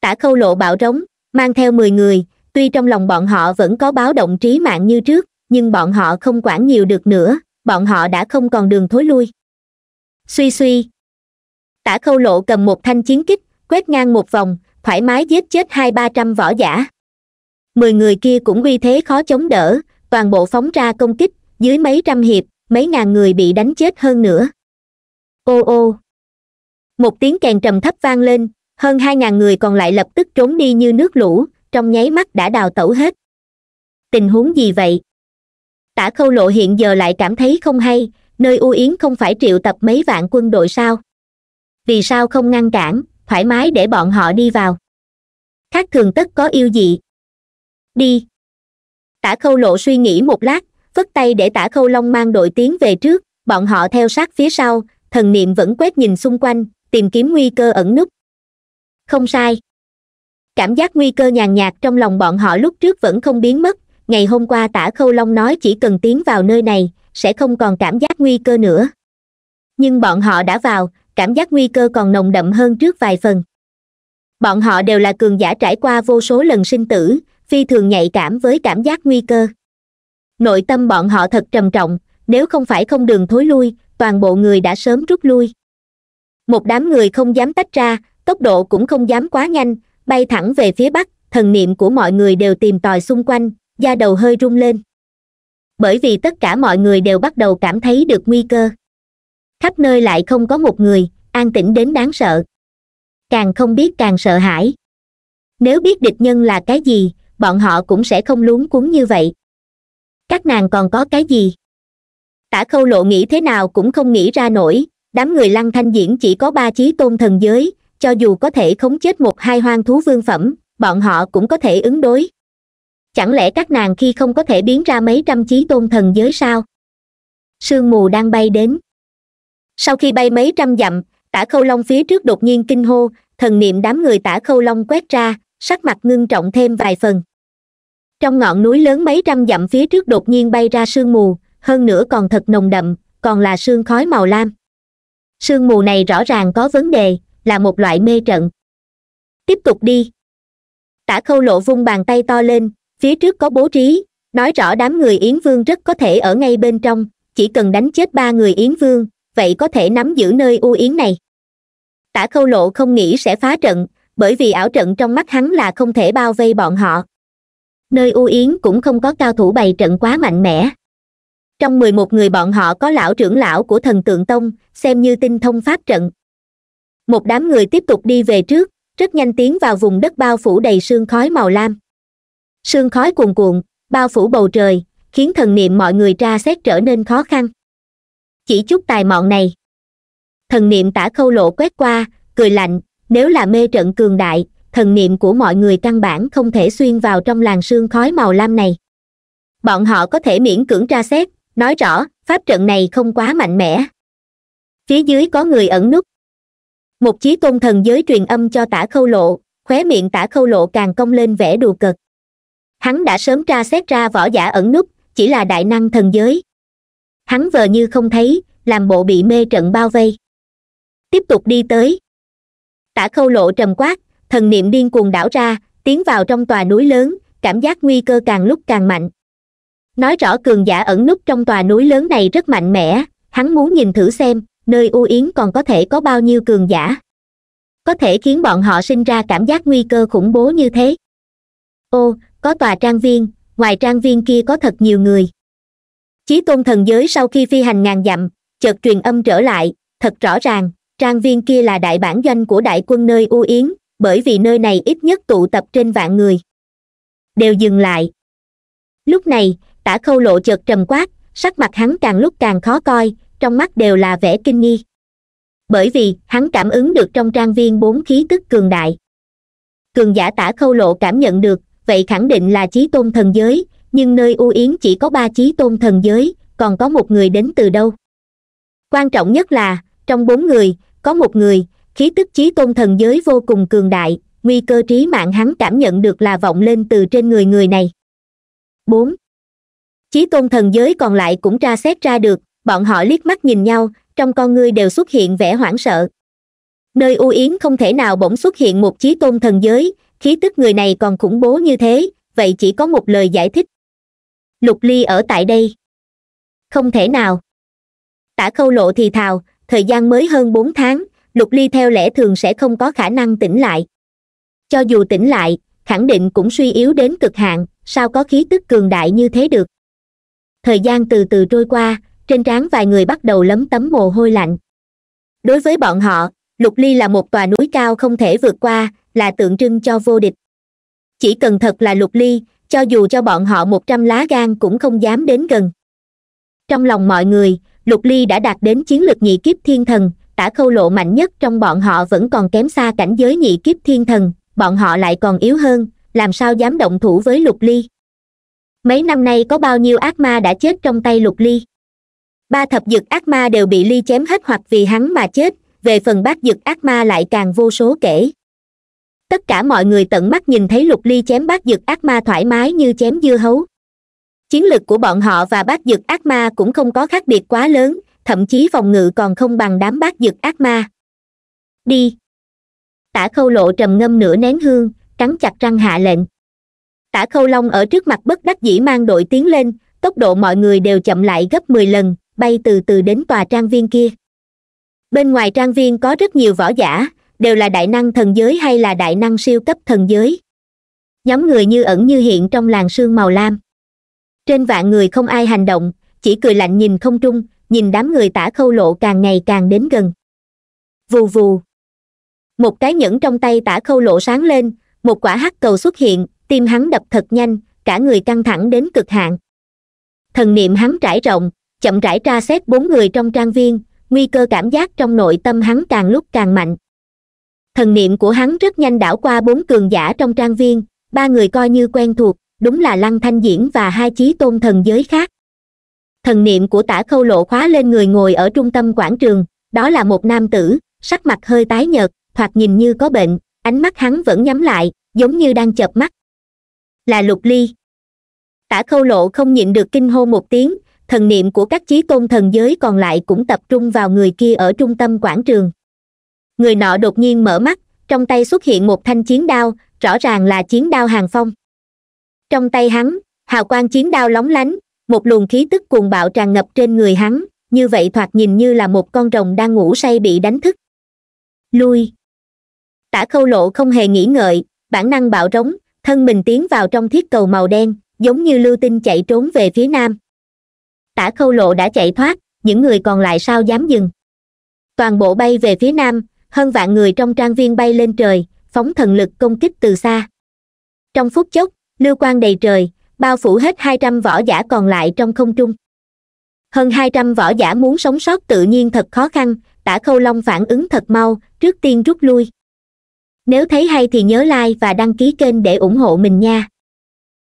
A: tả khâu lộ bạo rống mang theo mười người tuy trong lòng bọn họ vẫn có báo động trí mạng như trước nhưng bọn họ không quản nhiều được nữa bọn họ đã không còn đường thối lui suy suy tả khâu lộ cầm một thanh chiến kích quét ngang một vòng thoải mái giết chết hai ba trăm võ giả mười người kia cũng uy thế khó chống đỡ toàn bộ phóng ra công kích dưới mấy trăm hiệp mấy ngàn người bị đánh chết hơn nữa ô ô một tiếng kèn trầm thấp vang lên hơn hai ngàn người còn lại lập tức trốn đi như nước lũ trong nháy mắt đã đào tẩu hết tình huống gì vậy tả khâu lộ hiện giờ lại cảm thấy không hay nơi u yến không phải triệu tập mấy vạn quân đội sao vì sao không ngăn cản thoải mái để bọn họ đi vào khác thường tất có yêu dị đi tả khâu lộ suy nghĩ một lát vất tay để tả khâu long mang đội tiến về trước bọn họ theo sát phía sau thần niệm vẫn quét nhìn xung quanh tìm kiếm nguy cơ ẩn núp không sai cảm giác nguy cơ nhàn nhạt trong lòng bọn họ lúc trước vẫn không biến mất ngày hôm qua tả khâu long nói chỉ cần tiến vào nơi này sẽ không còn cảm giác nguy cơ nữa nhưng bọn họ đã vào cảm giác nguy cơ còn nồng đậm hơn trước vài phần bọn họ đều là cường giả trải qua vô số lần sinh tử phi thường nhạy cảm với cảm giác nguy cơ nội tâm bọn họ thật trầm trọng nếu không phải không đường thối lui toàn bộ người đã sớm rút lui một đám người không dám tách ra tốc độ cũng không dám quá nhanh bay thẳng về phía bắc thần niệm của mọi người đều tìm tòi xung quanh da đầu hơi rung lên bởi vì tất cả mọi người đều bắt đầu cảm thấy được nguy cơ khắp nơi lại không có một người an tĩnh đến đáng sợ càng không biết càng sợ hãi nếu biết địch nhân là cái gì bọn họ cũng sẽ không luống cuốn như vậy các nàng còn có cái gì tả khâu lộ nghĩ thế nào cũng không nghĩ ra nổi đám người lăng thanh diễn chỉ có ba chí tôn thần giới cho dù có thể khống chết một hai hoang thú vương phẩm bọn họ cũng có thể ứng đối chẳng lẽ các nàng khi không có thể biến ra mấy trăm chí tôn thần giới sao sương mù đang bay đến sau khi bay mấy trăm dặm tả khâu long phía trước đột nhiên kinh hô thần niệm đám người tả khâu long quét ra sắc mặt ngưng trọng thêm vài phần trong ngọn núi lớn mấy trăm dặm phía trước đột nhiên bay ra sương mù hơn nữa còn thật nồng đậm còn là sương khói màu lam sương mù này rõ ràng có vấn đề là một loại mê trận tiếp tục đi tả khâu lộ vung bàn tay to lên phía trước có bố trí nói rõ đám người yến vương rất có thể ở ngay bên trong chỉ cần đánh chết ba người yến vương vậy có thể nắm giữ nơi u yến này tả khâu lộ không nghĩ sẽ phá trận bởi vì ảo trận trong mắt hắn là không thể bao vây bọn họ nơi u yến cũng không có cao thủ bày trận quá mạnh mẽ trong mười một người bọn họ có lão trưởng lão của thần tượng tông xem như tinh thông pháp trận một đám người tiếp tục đi về trước rất nhanh tiến vào vùng đất bao phủ đầy sương khói màu lam sương khói cuồn cuộn bao phủ bầu trời khiến thần niệm mọi người tra xét trở nên khó khăn chỉ chút tài mọn này thần niệm tả khâu lộ quét qua cười lạnh nếu là mê trận cường đại thần niệm của mọi người căn bản không thể xuyên vào trong làng sương khói màu lam này bọn họ có thể miễn cưỡng tra xét nói rõ pháp trận này không quá mạnh mẽ phía dưới có người ẩn nút một chí tôn thần giới truyền âm cho tả khâu lộ khóe miệng tả khâu lộ càng cong lên vẻ đùa cợt hắn đã sớm tra xét ra võ giả ẩn núp chỉ là đại năng thần giới hắn vờ như không thấy làm bộ bị mê trận bao vây tiếp tục đi tới tả khâu lộ trầm quát thần niệm điên cuồng đảo ra tiến vào trong tòa núi lớn cảm giác nguy cơ càng lúc càng mạnh nói rõ cường giả ẩn núp trong tòa núi lớn này rất mạnh mẽ hắn muốn nhìn thử xem nơi u yến còn có thể có bao nhiêu cường giả có thể khiến bọn họ sinh ra cảm giác nguy cơ khủng bố như thế ô có tòa trang viên ngoài trang viên kia có thật nhiều người chí tôn thần giới sau khi phi hành ngàn dặm chợt truyền âm trở lại thật rõ ràng trang viên kia là đại bản doanh của đại quân nơi u yến bởi vì nơi này ít nhất tụ tập trên vạn người đều dừng lại lúc này tả khâu lộ chợt trầm quát sắc mặt hắn càng lúc càng khó coi trong mắt đều là vẻ kinh nghi bởi vì hắn cảm ứng được trong trang viên bốn khí tức cường đại cường giả tả khâu lộ cảm nhận được vậy khẳng định là chí tôn thần giới nhưng nơi u yến chỉ có ba chí tôn thần giới còn có một người đến từ đâu quan trọng nhất là trong bốn người có một người khí tức chí tôn thần giới vô cùng cường đại nguy cơ trí mạng hắn cảm nhận được là vọng lên từ trên người người này bốn chí tôn thần giới còn lại cũng tra xét ra được bọn họ liếc mắt nhìn nhau trong con ngươi đều xuất hiện vẻ hoảng sợ nơi u yến không thể nào bỗng xuất hiện một chí tôn thần giới khí tức người này còn khủng bố như thế vậy chỉ có một lời giải thích lục ly ở tại đây không thể nào tả khâu lộ thì thào thời gian mới hơn bốn tháng lục ly theo lẽ thường sẽ không có khả năng tỉnh lại cho dù tỉnh lại khẳng định cũng suy yếu đến cực hạn sao có khí tức cường đại như thế được thời gian từ từ trôi qua trên trán vài người bắt đầu lấm tấm mồ hôi lạnh đối với bọn họ lục ly là một tòa núi cao không thể vượt qua là tượng trưng cho vô địch chỉ cần thật là lục ly cho dù cho bọn họ một trăm lá gan cũng không dám đến gần trong lòng mọi người lục ly đã đạt đến chiến lược nhị kiếp thiên thần tả khâu lộ mạnh nhất trong bọn họ vẫn còn kém xa cảnh giới nhị kiếp thiên thần bọn họ lại còn yếu hơn làm sao dám động thủ với lục ly mấy năm nay có bao nhiêu ác ma đã chết trong tay lục ly ba thập dực ác ma đều bị ly chém hết hoặc vì hắn mà chết về phần bát dực ác ma lại càng vô số kể tất cả mọi người tận mắt nhìn thấy lục ly chém bát dực ác ma thoải mái như chém dưa hấu chiến lực của bọn họ và bát dực ác ma cũng không có khác biệt quá lớn thậm chí phòng ngự còn không bằng đám bát dực ác ma đi tả khâu lộ trầm ngâm nửa nén hương cắn chặt răng hạ lệnh tả khâu long ở trước mặt bất đắc dĩ mang đội tiến lên tốc độ mọi người đều chậm lại gấp mười lần bay từ từ đến tòa trang viên kia bên ngoài trang viên có rất nhiều võ giả đều là đại năng thần giới hay là đại năng siêu cấp thần giới nhóm người như ẩn như hiện trong làng sương màu lam trên vạn người không ai hành động chỉ cười lạnh nhìn không trung nhìn đám người tả khâu lộ càng ngày càng đến gần vù vù một cái nhẫn trong tay tả khâu lộ sáng lên một quả hắc cầu xuất hiện tim hắn đập thật nhanh cả người căng thẳng đến cực hạn thần niệm hắn trải rộng chậm rãi tra xét bốn người trong trang viên nguy cơ cảm giác trong nội tâm hắn càng lúc càng mạnh thần niệm của hắn rất nhanh đảo qua bốn cường giả trong trang viên ba người coi như quen thuộc đúng là lăng thanh diễn và hai chí tôn thần giới khác thần niệm của tả khâu lộ khóa lên người ngồi ở trung tâm quảng trường đó là một nam tử sắc mặt hơi tái nhợt thoạt nhìn như có bệnh ánh mắt hắn vẫn nhắm lại giống như đang chợp mắt là lục ly tả khâu lộ không nhịn được kinh hô một tiếng thần niệm của các chí tôn thần giới còn lại cũng tập trung vào người kia ở trung tâm quảng trường người nọ đột nhiên mở mắt trong tay xuất hiện một thanh chiến đao rõ ràng là chiến đao hàng phong trong tay hắn hào quang chiến đao lóng lánh một luồng khí tức cuồng bạo tràn ngập trên người hắn như vậy thoạt nhìn như là một con rồng đang ngủ say bị đánh thức lui tả khâu lộ không hề nghĩ ngợi bản năng bạo rống thân mình tiến vào trong thiết cầu màu đen giống như lưu tinh chạy trốn về phía nam tả khâu lộ đã chạy thoát những người còn lại sao dám dừng toàn bộ bay về phía nam hơn vạn người trong trang viên bay lên trời phóng thần lực công kích từ xa trong phút chốc lưu quang đầy trời bao phủ hết hai trăm võ giả còn lại trong không trung hơn hai trăm võ giả muốn sống sót tự nhiên thật khó khăn tả khâu long phản ứng thật mau trước tiên rút lui nếu thấy hay thì nhớ like và đăng ký kênh để ủng hộ mình nha